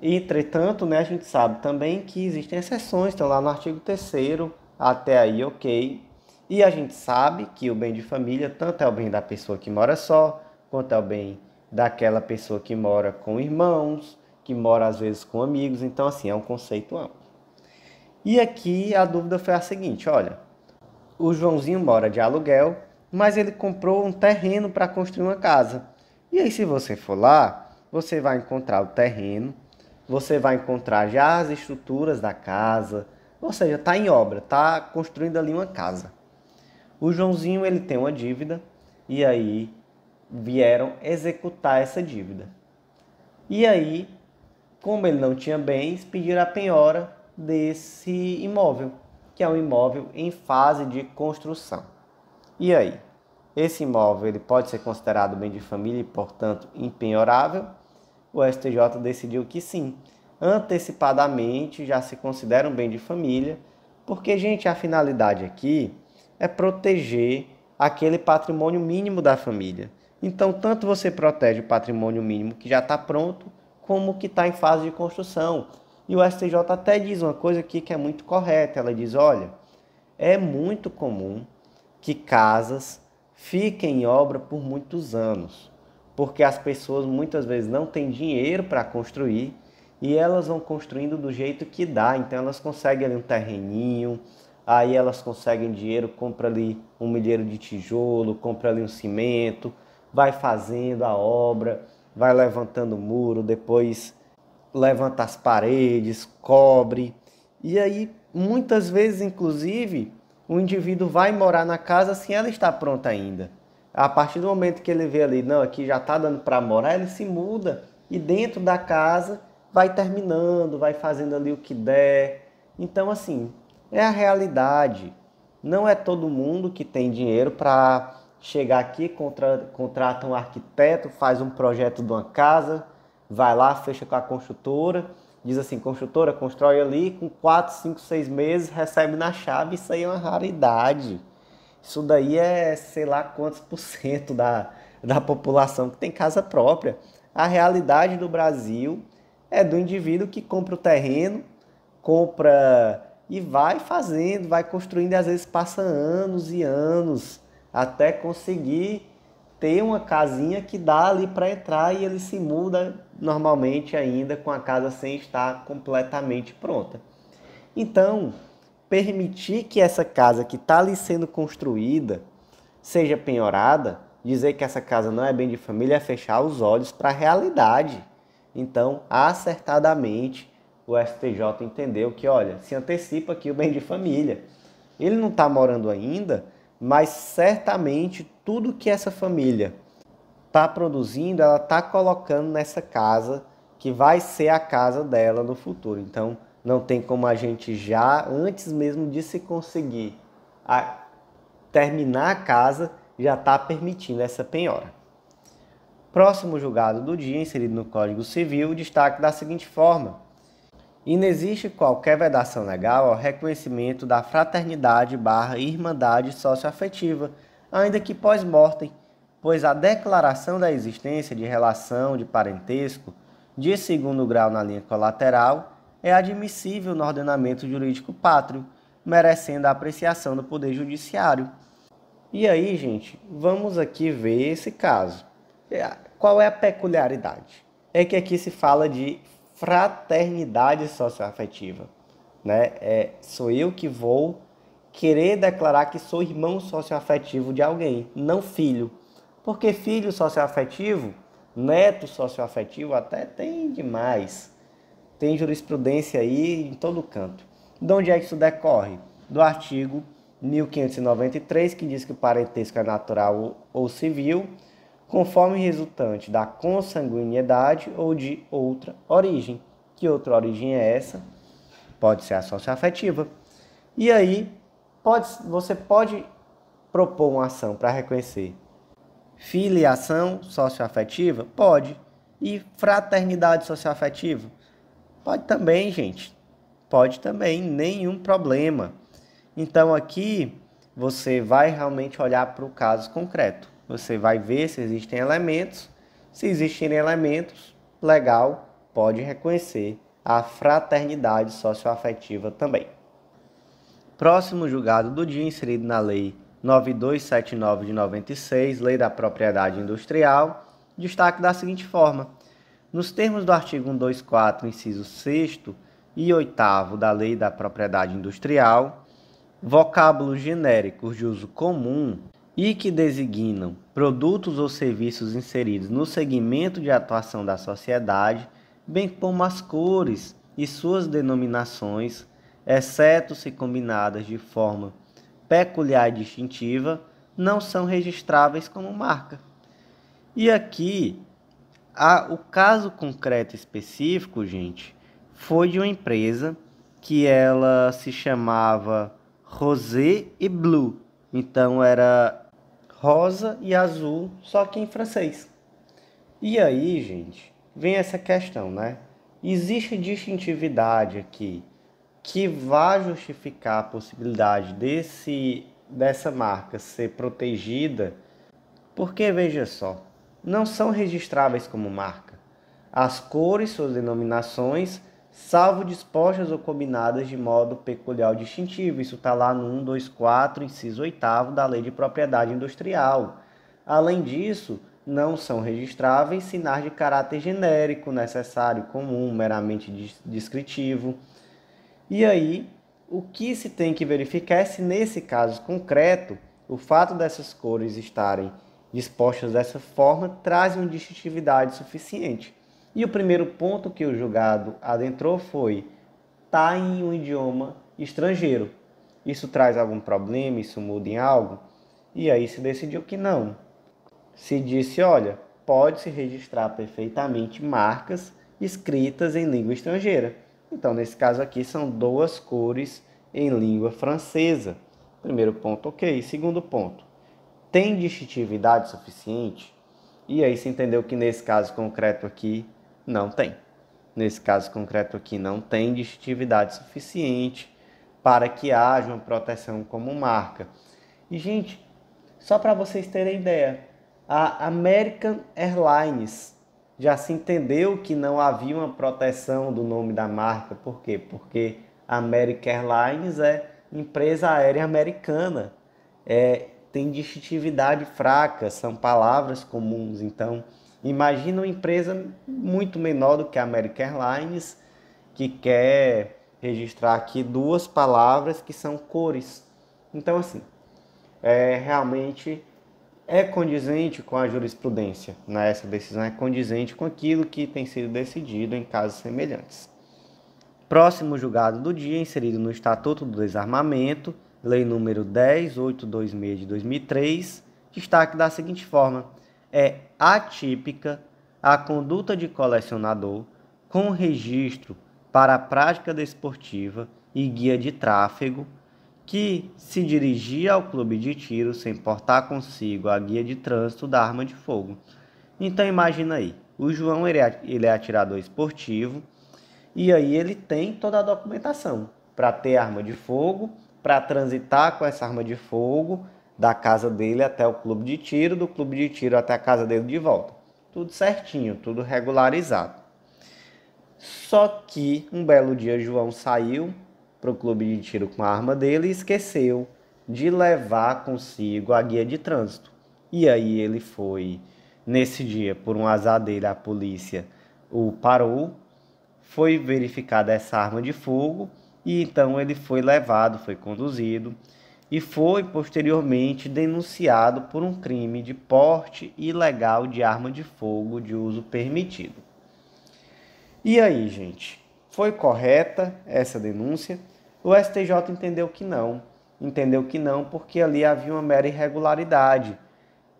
Entretanto, né, a gente sabe também que existem exceções, estão lá no artigo 3 até aí ok. E a gente sabe que o bem de família tanto é o bem da pessoa que mora só, quanto é o bem daquela pessoa que mora com irmãos, que mora às vezes com amigos, então assim, é um conceito amplo. E aqui a dúvida foi a seguinte, olha, o Joãozinho mora de aluguel, mas ele comprou um terreno para construir uma casa. E aí, se você for lá, você vai encontrar o terreno, você vai encontrar já as estruturas da casa, ou seja, está em obra, está construindo ali uma casa. O Joãozinho ele tem uma dívida e aí vieram executar essa dívida. E aí, como ele não tinha bens, pediram a penhora desse imóvel que é um imóvel em fase de construção. E aí? Esse imóvel ele pode ser considerado bem de família e, portanto, impenhorável? O STJ decidiu que sim. Antecipadamente já se considera um bem de família, porque, gente, a finalidade aqui é proteger aquele patrimônio mínimo da família. Então, tanto você protege o patrimônio mínimo que já está pronto, como o que está em fase de construção e o STJ até diz uma coisa aqui que é muito correta. Ela diz: olha, é muito comum que casas fiquem em obra por muitos anos, porque as pessoas muitas vezes não têm dinheiro para construir e elas vão construindo do jeito que dá. Então elas conseguem ali um terreninho, aí elas conseguem dinheiro, compra ali um milheiro de tijolo, compra ali um cimento, vai fazendo a obra, vai levantando o muro, depois levanta as paredes, cobre. E aí, muitas vezes, inclusive, o indivíduo vai morar na casa sem ela estar pronta ainda. A partir do momento que ele vê ali, não, aqui já está dando para morar, ele se muda e dentro da casa vai terminando, vai fazendo ali o que der. Então, assim, é a realidade. Não é todo mundo que tem dinheiro para chegar aqui, contra, contrata um arquiteto, faz um projeto de uma casa, vai lá, fecha com a construtora, diz assim, construtora, constrói ali, com 4, 5, 6 meses, recebe na chave, isso aí é uma raridade. Isso daí é sei lá quantos por cento da, da população que tem casa própria. A realidade do Brasil é do indivíduo que compra o terreno, compra e vai fazendo, vai construindo, e às vezes passa anos e anos até conseguir ter uma casinha que dá ali para entrar e ele se muda normalmente ainda com a casa sem estar completamente pronta. Então, permitir que essa casa que está ali sendo construída seja penhorada, dizer que essa casa não é bem de família é fechar os olhos para a realidade. Então, acertadamente, o STJ entendeu que, olha, se antecipa aqui o bem de família. Ele não está morando ainda, mas certamente tudo que essa família está produzindo, ela está colocando nessa casa que vai ser a casa dela no futuro. Então, não tem como a gente já, antes mesmo de se conseguir a terminar a casa, já está permitindo essa penhora. Próximo julgado do dia, inserido no Código Civil, destaque da seguinte forma: Inexiste qualquer vedação legal ao reconhecimento da fraternidade barra irmandade socioafetiva, ainda que pós-mortem, pois a declaração da existência de relação de parentesco de segundo grau na linha colateral é admissível no ordenamento jurídico pátrio, merecendo a apreciação do Poder Judiciário. E aí, gente, vamos aqui ver esse caso. É, qual é a peculiaridade? É que aqui se fala de fraternidade socioafetiva. Né? É, sou eu que vou querer declarar que sou irmão socioafetivo de alguém, não filho. Porque filho socioafetivo, neto socioafetivo até tem demais. Tem jurisprudência aí em todo canto. De onde é que isso decorre? Do artigo 1593, que diz que o parentesco é natural ou civil, conforme resultante da consanguinidade ou de outra origem. Que outra origem é essa? Pode ser a socioafetiva. E aí, pode, você pode propor uma ação para reconhecer Filiação socioafetiva? Pode. E fraternidade socioafetiva? Pode também, gente. Pode também, nenhum problema. Então aqui você vai realmente olhar para o caso concreto. Você vai ver se existem elementos. Se existirem elementos, legal, pode reconhecer a fraternidade socioafetiva também. Próximo julgado do dia inserido na lei 9279 de 96, Lei da Propriedade Industrial, destaque da seguinte forma: nos termos do artigo 124, inciso 6 e 8 da Lei da Propriedade Industrial, vocábulos genéricos de uso comum e que designam produtos ou serviços inseridos no segmento de atuação da sociedade, bem como as cores e suas denominações, exceto se combinadas de forma peculiar e distintiva não são registráveis como marca. E aqui, a, o caso concreto específico, gente, foi de uma empresa que ela se chamava Rosé e Blue. Então era rosa e azul, só que em francês. E aí, gente, vem essa questão, né? Existe distintividade aqui que vá justificar a possibilidade desse, dessa marca ser protegida, porque veja só, não são registráveis como marca. As cores, suas denominações, salvo dispostas ou combinadas de modo peculiar ou distintivo. Isso está lá no 124, inciso 8 da Lei de Propriedade Industrial. Além disso, não são registráveis sinais de caráter genérico, necessário, comum, meramente descritivo e aí, o que se tem que verificar é se nesse caso concreto, o fato dessas cores estarem dispostas dessa forma traz uma distintividade suficiente. E o primeiro ponto que o julgado adentrou foi tá em um idioma estrangeiro. Isso traz algum problema? Isso muda em algo? E aí se decidiu que não. Se disse, olha, pode-se registrar perfeitamente marcas escritas em língua estrangeira. Então, nesse caso aqui, são duas cores em língua francesa. Primeiro ponto, ok. Segundo ponto, tem distintividade suficiente? E aí se entendeu que nesse caso concreto aqui, não tem. Nesse caso concreto aqui, não tem distintividade suficiente para que haja uma proteção como marca. E, gente, só para vocês terem ideia, a American Airlines já se entendeu que não havia uma proteção do nome da marca. Por quê? Porque a American Airlines é empresa aérea americana. É, tem distintividade fraca, são palavras comuns. Então, imagina uma empresa muito menor do que a American Airlines que quer registrar aqui duas palavras que são cores. Então, assim, é realmente é condizente com a jurisprudência, né? essa decisão é condizente com aquilo que tem sido decidido em casos semelhantes. Próximo julgado do dia, inserido no Estatuto do Desarmamento, Lei número 10826 de 2003, destaque da seguinte forma: é atípica a conduta de colecionador com registro para a prática desportiva e guia de tráfego que se dirigia ao clube de tiro sem portar consigo a guia de trânsito da arma de fogo. Então imagina aí, o João ele é, é atirador esportivo e aí ele tem toda a documentação para ter arma de fogo, para transitar com essa arma de fogo da casa dele até o clube de tiro, do clube de tiro até a casa dele de volta. Tudo certinho, tudo regularizado. Só que um belo dia João saiu para o clube de tiro com a arma dele e esqueceu de levar consigo a guia de trânsito. E aí ele foi, nesse dia, por um azar dele, a polícia o parou, foi verificada essa arma de fogo e então ele foi levado, foi conduzido e foi posteriormente denunciado por um crime de porte ilegal de arma de fogo de uso permitido. E aí, gente, foi correta essa denúncia? O STJ entendeu que não. Entendeu que não, porque ali havia uma mera irregularidade.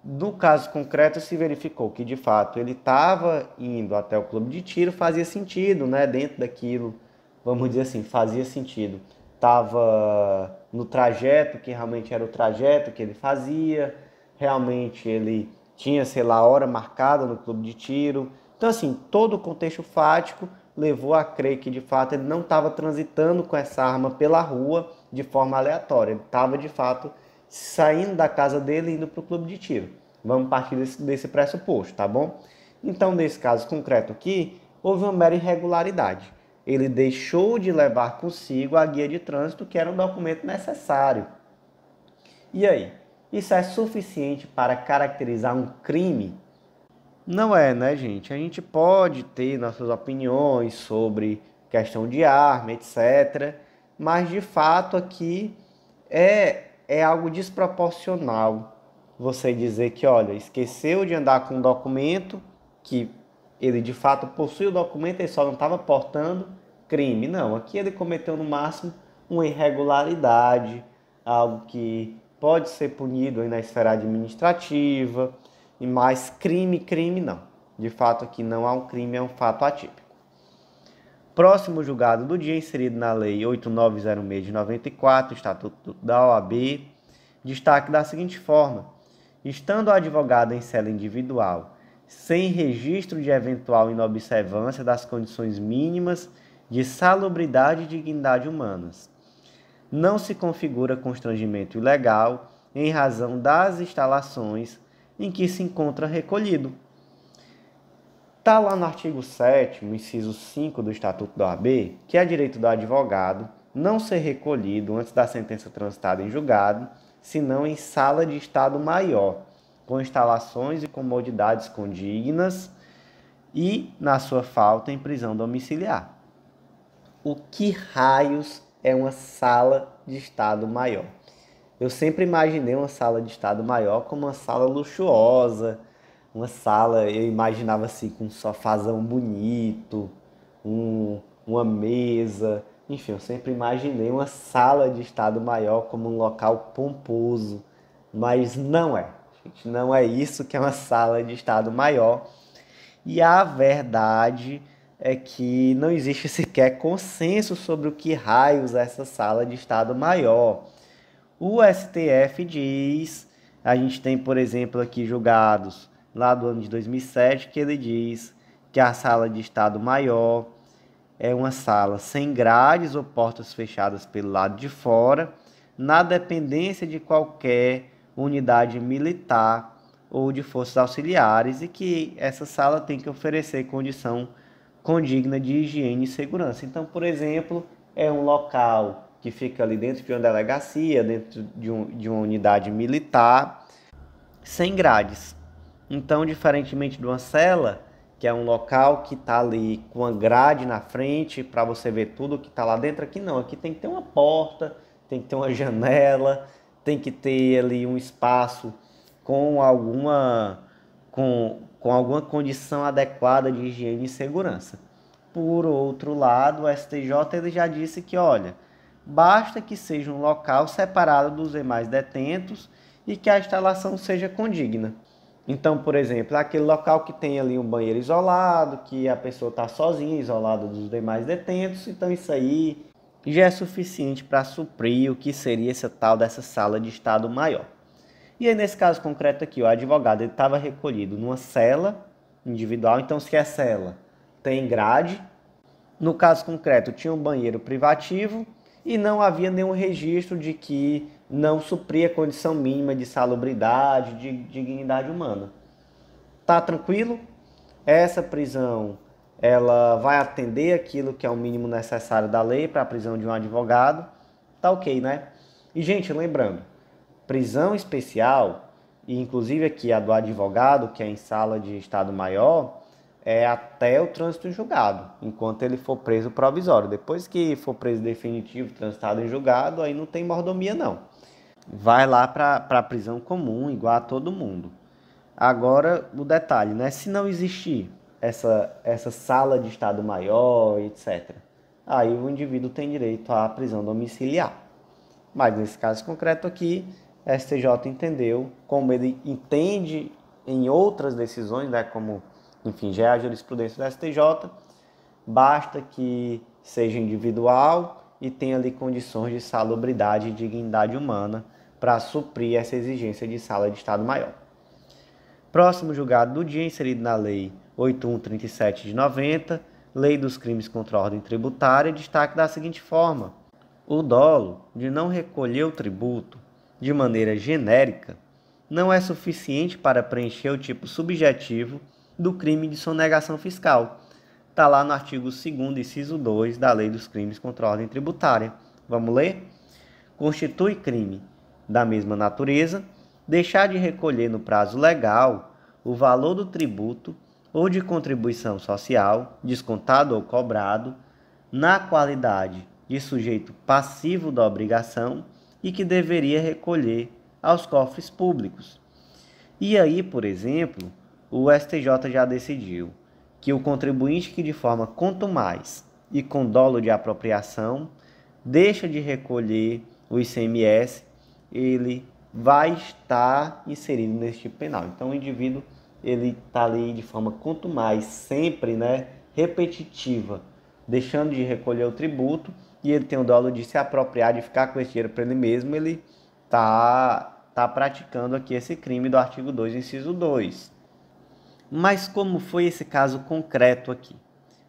No caso concreto, se verificou que de fato ele estava indo até o clube de tiro, fazia sentido, né? Dentro daquilo, vamos dizer assim, fazia sentido. Estava no trajeto, que realmente era o trajeto que ele fazia, realmente ele tinha, sei lá, a hora marcada no clube de tiro. Então, assim, todo o contexto fático levou a crer que de fato ele não estava transitando com essa arma pela rua de forma aleatória, ele estava de fato saindo da casa dele e indo para o clube de tiro. Vamos partir desse, desse pressuposto, tá bom? Então, nesse caso concreto aqui, houve uma mera irregularidade. Ele deixou de levar consigo a guia de trânsito, que era um documento necessário. E aí? Isso é suficiente para caracterizar um crime não é, né, gente? A gente pode ter nossas opiniões sobre questão de arma, etc. Mas de fato aqui é, é algo desproporcional você dizer que, olha, esqueceu de andar com um documento, que ele de fato possui o documento e só não estava portando crime. Não, aqui ele cometeu no máximo uma irregularidade, algo que pode ser punido na esfera administrativa e mais crime, crime não. De fato, aqui não há um crime, é um fato atípico. Próximo julgado do dia inserido na Lei 8906 de 94, Estatuto da OAB, destaque da seguinte forma: estando o advogado em cela individual, sem registro de eventual inobservância das condições mínimas de salubridade e dignidade humanas, não se configura constrangimento ilegal em razão das instalações em que se encontra recolhido. Está lá no artigo 7, inciso 5 do Estatuto da OAB, que é direito do advogado não ser recolhido antes da sentença transitada em julgado, senão em sala de estado maior, com instalações e comodidades condignas e, na sua falta, em prisão domiciliar. O que raios é uma sala de estado maior? Eu sempre imaginei uma sala de estado maior como uma sala luxuosa, uma sala, eu imaginava assim, com um sofazão bonito, um, uma mesa, enfim, eu sempre imaginei uma sala de estado maior como um local pomposo, mas não é. Gente, não é isso que é uma sala de estado maior. E a verdade é que não existe sequer consenso sobre o que raios é essa sala de estado maior. O STF diz, a gente tem, por exemplo, aqui julgados lá do ano de 2007, que ele diz que a sala de estado maior é uma sala sem grades ou portas fechadas pelo lado de fora, na dependência de qualquer unidade militar ou de forças auxiliares e que essa sala tem que oferecer condição condigna de higiene e segurança. Então, por exemplo, é um local que fica ali dentro de uma delegacia, dentro de, um, de uma unidade militar, sem grades. Então, diferentemente de uma cela, que é um local que está ali com uma grade na frente para você ver tudo que está lá dentro, aqui não, aqui tem que ter uma porta, tem que ter uma janela, tem que ter ali um espaço com alguma com, com alguma condição adequada de higiene e segurança. Por outro lado, o STJ ele já disse que, olha, basta que seja um local separado dos demais detentos e que a instalação seja condigna. Então, por exemplo, aquele local que tem ali um banheiro isolado, que a pessoa está sozinha, isolada dos demais detentos, então isso aí já é suficiente para suprir o que seria essa tal dessa sala de estado maior. E aí, nesse caso concreto aqui, o advogado estava recolhido numa cela individual, então se é cela, tem grade. No caso concreto, tinha um banheiro privativo, e não havia nenhum registro de que não supria a condição mínima de salubridade, de dignidade humana. Tá tranquilo? Essa prisão ela vai atender aquilo que é o mínimo necessário da lei para a prisão de um advogado. Tá OK, né? E gente, lembrando, prisão especial e inclusive aqui a do advogado, que é em sala de estado maior, é até o trânsito em julgado, enquanto ele for preso provisório. Depois que for preso definitivo, transitado em julgado, aí não tem mordomia não. Vai lá para a prisão comum, igual a todo mundo. Agora, o detalhe, né? Se não existir essa, essa sala de estado maior, etc., aí o indivíduo tem direito à prisão domiciliar. Mas nesse caso concreto aqui, STJ entendeu, como ele entende em outras decisões, né, como enfim, já é a jurisprudência do STJ, basta que seja individual e tenha ali condições de salubridade e dignidade humana para suprir essa exigência de sala de Estado Maior. Próximo julgado do dia, inserido na Lei 8137 de 90, Lei dos Crimes contra a Ordem Tributária, destaque da seguinte forma: o dolo de não recolher o tributo de maneira genérica não é suficiente para preencher o tipo subjetivo do crime de sonegação fiscal. Está lá no artigo 2 inciso 2 da Lei dos Crimes contra a Ordem Tributária. Vamos ler? Constitui crime da mesma natureza deixar de recolher no prazo legal o valor do tributo ou de contribuição social, descontado ou cobrado, na qualidade de sujeito passivo da obrigação e que deveria recolher aos cofres públicos. E aí, por exemplo, o STJ já decidiu que o contribuinte que de forma contumaz e com dolo de apropriação deixa de recolher o ICMS, ele vai estar inserido nesse tipo penal. Então o indivíduo ele está ali de forma contumaz, sempre, né, repetitiva, deixando de recolher o tributo e ele tem o dolo de se apropriar, de ficar com esse dinheiro para ele mesmo, ele está tá praticando aqui esse crime do artigo 2, inciso 2. Mas como foi esse caso concreto aqui?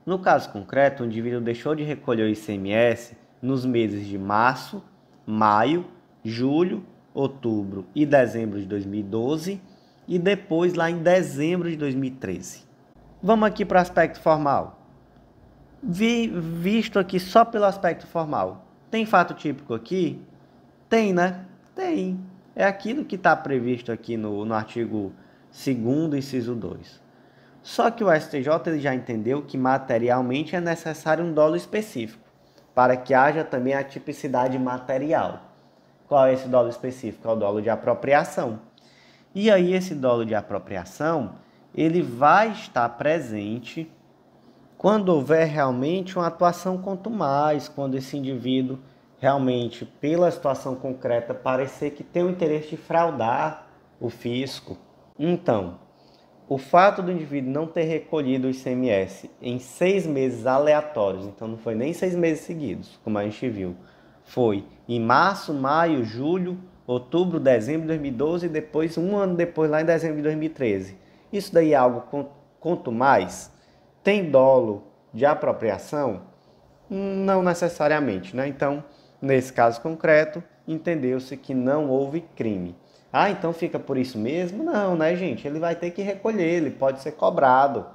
No caso concreto, o indivíduo deixou de recolher o ICMS nos meses de março, maio, julho, outubro e dezembro de 2012 e depois lá em dezembro de 2013. Vamos aqui para o aspecto formal. Vi, visto aqui só pelo aspecto formal. Tem fato típico aqui? Tem, né? Tem. É aquilo que está previsto aqui no, no artigo segundo inciso 2. Só que o STJ já entendeu que materialmente é necessário um dolo específico, para que haja também a tipicidade material. Qual é esse dolo específico? É o dolo de apropriação. E aí esse dolo de apropriação, ele vai estar presente quando houver realmente uma atuação quanto mais, quando esse indivíduo realmente, pela situação concreta, parecer que tem o interesse de fraudar o fisco, então, o fato do indivíduo não ter recolhido o ICMS em seis meses aleatórios, então não foi nem seis meses seguidos, como a gente viu, foi em março, maio, julho, outubro, dezembro de 2012 e depois, um ano depois, lá em dezembro de 2013. Isso daí é algo, quanto mais, tem dolo de apropriação? Não necessariamente, né? Então, nesse caso concreto, entendeu-se que não houve crime. Ah, então fica por isso mesmo? Não, né, gente? Ele vai ter que recolher, ele pode ser cobrado.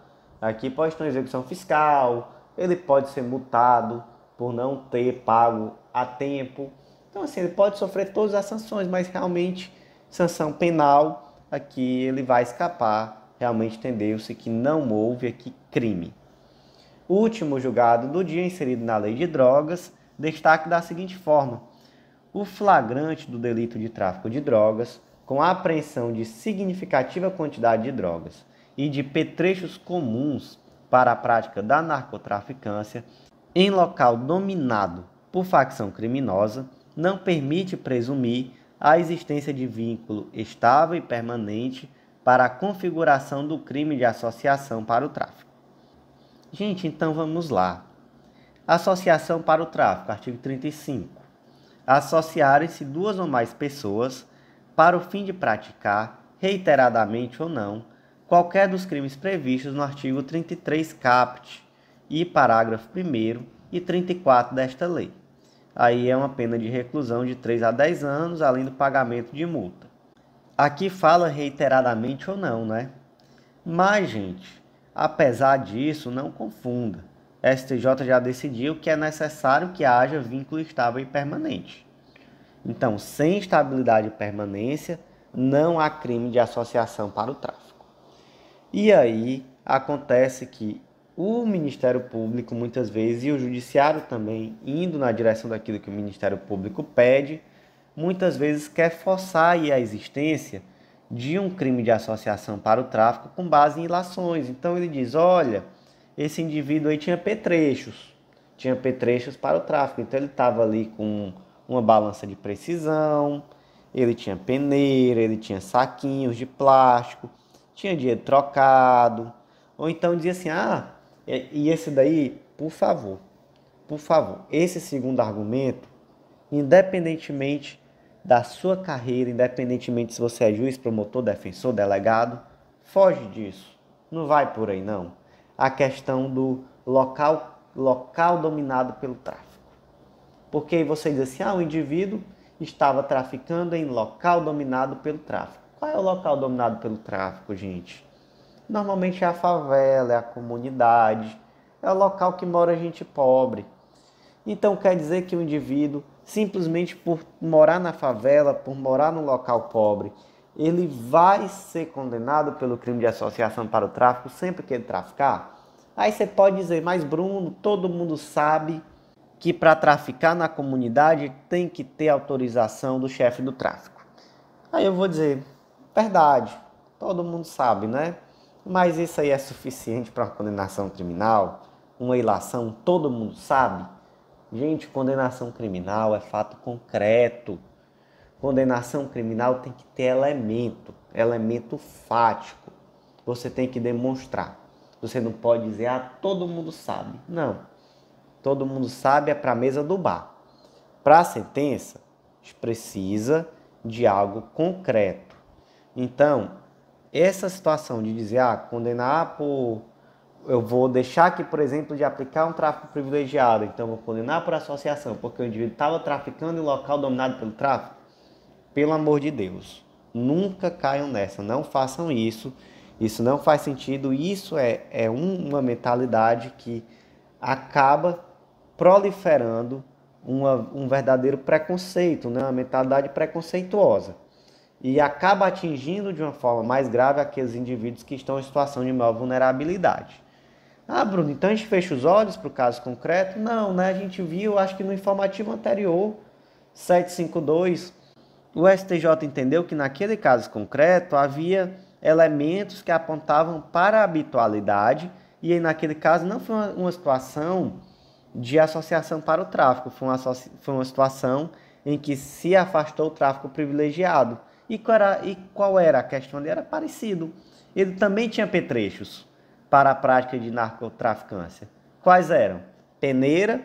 Aqui pode ter uma execução fiscal, ele pode ser multado por não ter pago a tempo. Então, assim, ele pode sofrer todas as sanções, mas realmente, sanção penal, aqui ele vai escapar. Realmente entendeu-se que não houve aqui crime. O último julgado do dia, inserido na lei de drogas, destaque da seguinte forma: o flagrante do delito de tráfico de drogas com a apreensão de significativa quantidade de drogas e de petrechos comuns para a prática da narcotraficância em local dominado por facção criminosa não permite presumir a existência de vínculo estável e permanente para a configuração do crime de associação para o tráfico. Gente, então vamos lá. Associação para o tráfico, artigo 35. Associarem-se duas ou mais pessoas para o fim de praticar, reiteradamente ou não, qualquer dos crimes previstos no artigo 33 caput e parágrafo 1 e 34 desta lei. Aí é uma pena de reclusão de 3 a 10 anos, além do pagamento de multa. Aqui fala reiteradamente ou não, né? Mas, gente, apesar disso, não confunda. STJ já decidiu que é necessário que haja vínculo estável e permanente. Então, sem estabilidade e permanência, não há crime de associação para o tráfico. E aí acontece que o Ministério Público, muitas vezes, e o Judiciário também, indo na direção daquilo que o Ministério Público pede, muitas vezes quer forçar a existência de um crime de associação para o tráfico com base em ilações. Então ele diz: olha, esse indivíduo aí tinha petrechos, tinha petrechos para o tráfico, então ele estava ali com uma balança de precisão, ele tinha peneira, ele tinha saquinhos de plástico, tinha dinheiro trocado. Ou então dizia assim: ah, e esse daí, por favor, por favor, esse segundo argumento, independentemente da sua carreira, independentemente se você é juiz, promotor, defensor, delegado, foge disso. Não vai por aí, não. A questão do local, local dominado pelo tráfico. Porque você diz assim: ah, o indivíduo estava traficando em local dominado pelo tráfico. Qual é o local dominado pelo tráfico, gente? Normalmente é a favela, é a comunidade, é o local que mora gente pobre. Então quer dizer que o indivíduo, simplesmente por morar na favela, por morar no local pobre, ele vai ser condenado pelo crime de associação para o tráfico sempre que ele traficar? Aí você pode dizer, mas Bruno, todo mundo sabe que para traficar na comunidade tem que ter autorização do chefe do tráfico. Aí eu vou dizer, verdade, todo mundo sabe, né? Mas isso aí é suficiente para uma condenação criminal? Uma ilação, todo mundo sabe? Gente, condenação criminal é fato concreto. Condenação criminal tem que ter elemento, elemento fático. Você tem que demonstrar. Você não pode dizer, ah, todo mundo sabe. Não todo mundo sabe, é para a mesa do bar. Para a sentença, precisa de algo concreto. Então, essa situação de dizer, ah, condenar por. Eu vou deixar aqui, por exemplo, de aplicar um tráfico privilegiado, então vou condenar por associação, porque o indivíduo estava traficando em local dominado pelo tráfico. Pelo amor de Deus, nunca caiam nessa, não façam isso. Isso não faz sentido, isso é, é um, uma mentalidade que acaba proliferando uma, um verdadeiro preconceito, né? uma mentalidade preconceituosa. E acaba atingindo de uma forma mais grave aqueles indivíduos que estão em situação de maior vulnerabilidade. Ah, Bruno, então a gente fecha os olhos para o caso concreto? Não, né? A gente viu, acho que no informativo anterior, 752, o STJ entendeu que naquele caso concreto havia elementos que apontavam para a habitualidade, e aí naquele caso não foi uma, uma situação de associação para o tráfico. Foi uma, foi uma situação em que se afastou o tráfico privilegiado. E qual, era, e qual era a questão dele? Era parecido. Ele também tinha petrechos para a prática de narcotraficância. Quais eram? Peneira,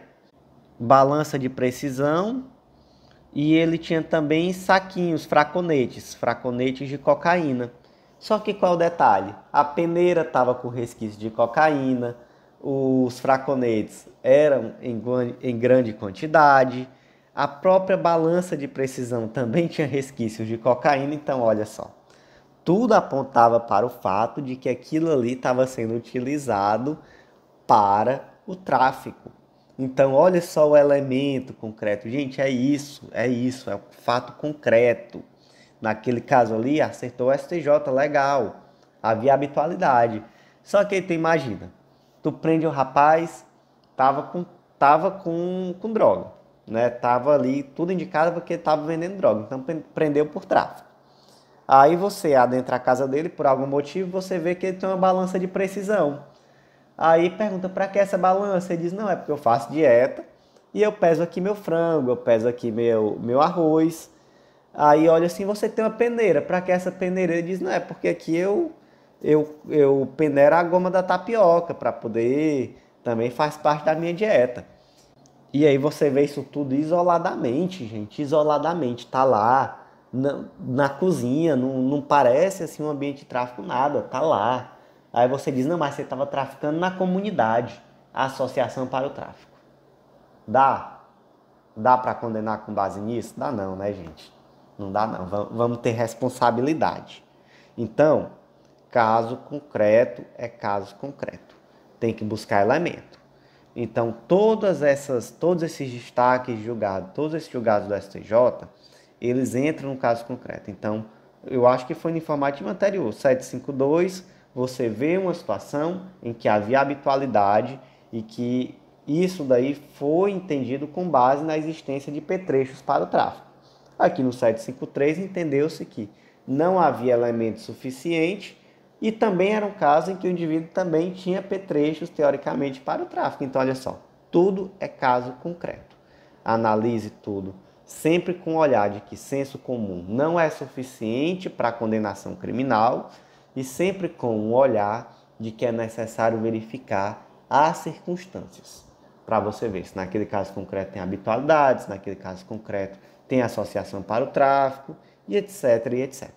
balança de precisão e ele tinha também saquinhos, fraconetes, fraconetes de cocaína. Só que qual o detalhe? A peneira estava com resquício de cocaína, os fraconetes eram em, em grande quantidade, a própria balança de precisão também tinha resquícios de cocaína, então olha só. Tudo apontava para o fato de que aquilo ali estava sendo utilizado para o tráfico. Então, olha só o elemento concreto. Gente, é isso, é isso, é um fato concreto. Naquele caso ali, acertou o STJ, legal. Havia habitualidade. Só que aí tu imagina, tu prende o rapaz, tava com, tava com, com droga, né? Tava ali, tudo indicado porque tava vendendo droga, então prendeu por tráfico. Aí você adentra a casa dele por algum motivo, você vê que ele tem uma balança de precisão. Aí pergunta para que essa balança? Ele diz: "Não, é porque eu faço dieta e eu peso aqui meu frango, eu peso aqui meu meu arroz". Aí olha assim, você tem uma peneira, para que essa peneira? Ele diz: "Não, é porque aqui eu eu, eu peneiro a goma da tapioca para poder. Também faz parte da minha dieta. E aí você vê isso tudo isoladamente, gente. Isoladamente. Tá lá, na, na cozinha, não, não parece assim um ambiente de tráfico, nada. Tá lá. Aí você diz: não, mas você estava traficando na comunidade. A associação para o tráfico. Dá? Dá para condenar com base nisso? Dá não, né, gente? Não dá não. Vamos ter responsabilidade. Então, Caso concreto é caso concreto. Tem que buscar elemento. Então, todas essas, todos esses destaques de julgado, todos esses julgados do STJ, eles entram no caso concreto. Então, eu acho que foi no informativo anterior, 752, você vê uma situação em que havia habitualidade e que isso daí foi entendido com base na existência de petrechos para o tráfico. Aqui no 753 entendeu-se que não havia elemento suficiente e também era um caso em que o indivíduo também tinha petrechos, teoricamente, para o tráfico. Então, olha só, tudo é caso concreto. Analise tudo, sempre com o olhar de que senso comum não é suficiente para a condenação criminal e sempre com o um olhar de que é necessário verificar as circunstâncias para você ver se naquele caso concreto tem habitualidades, naquele caso concreto tem associação para o tráfico e etc, e etc.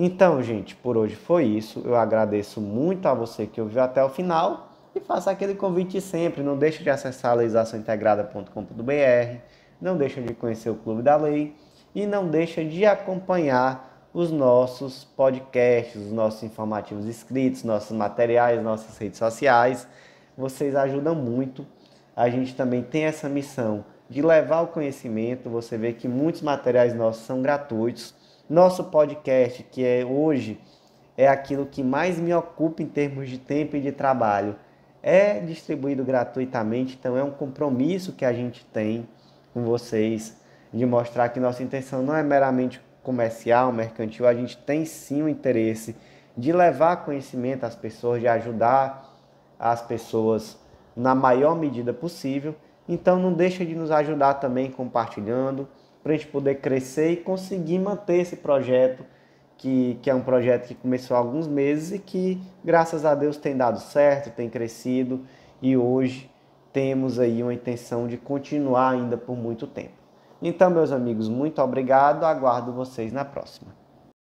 Então, gente, por hoje foi isso. Eu agradeço muito a você que ouviu até o final e faça aquele convite sempre. Não deixe de acessar legislaçãointegrada.com.br, não deixe de conhecer o Clube da Lei e não deixe de acompanhar os nossos podcasts, os nossos informativos escritos, nossos materiais, nossas redes sociais. Vocês ajudam muito. A gente também tem essa missão de levar o conhecimento. Você vê que muitos materiais nossos são gratuitos nosso podcast, que é hoje, é aquilo que mais me ocupa em termos de tempo e de trabalho. É distribuído gratuitamente, então é um compromisso que a gente tem com vocês de mostrar que nossa intenção não é meramente comercial, mercantil, a gente tem sim o interesse de levar conhecimento às pessoas, de ajudar as pessoas na maior medida possível. Então não deixa de nos ajudar também compartilhando, para a gente poder crescer e conseguir manter esse projeto, que, que é um projeto que começou há alguns meses e que, graças a Deus, tem dado certo, tem crescido e hoje temos aí uma intenção de continuar ainda por muito tempo. Então, meus amigos, muito obrigado, aguardo vocês na próxima.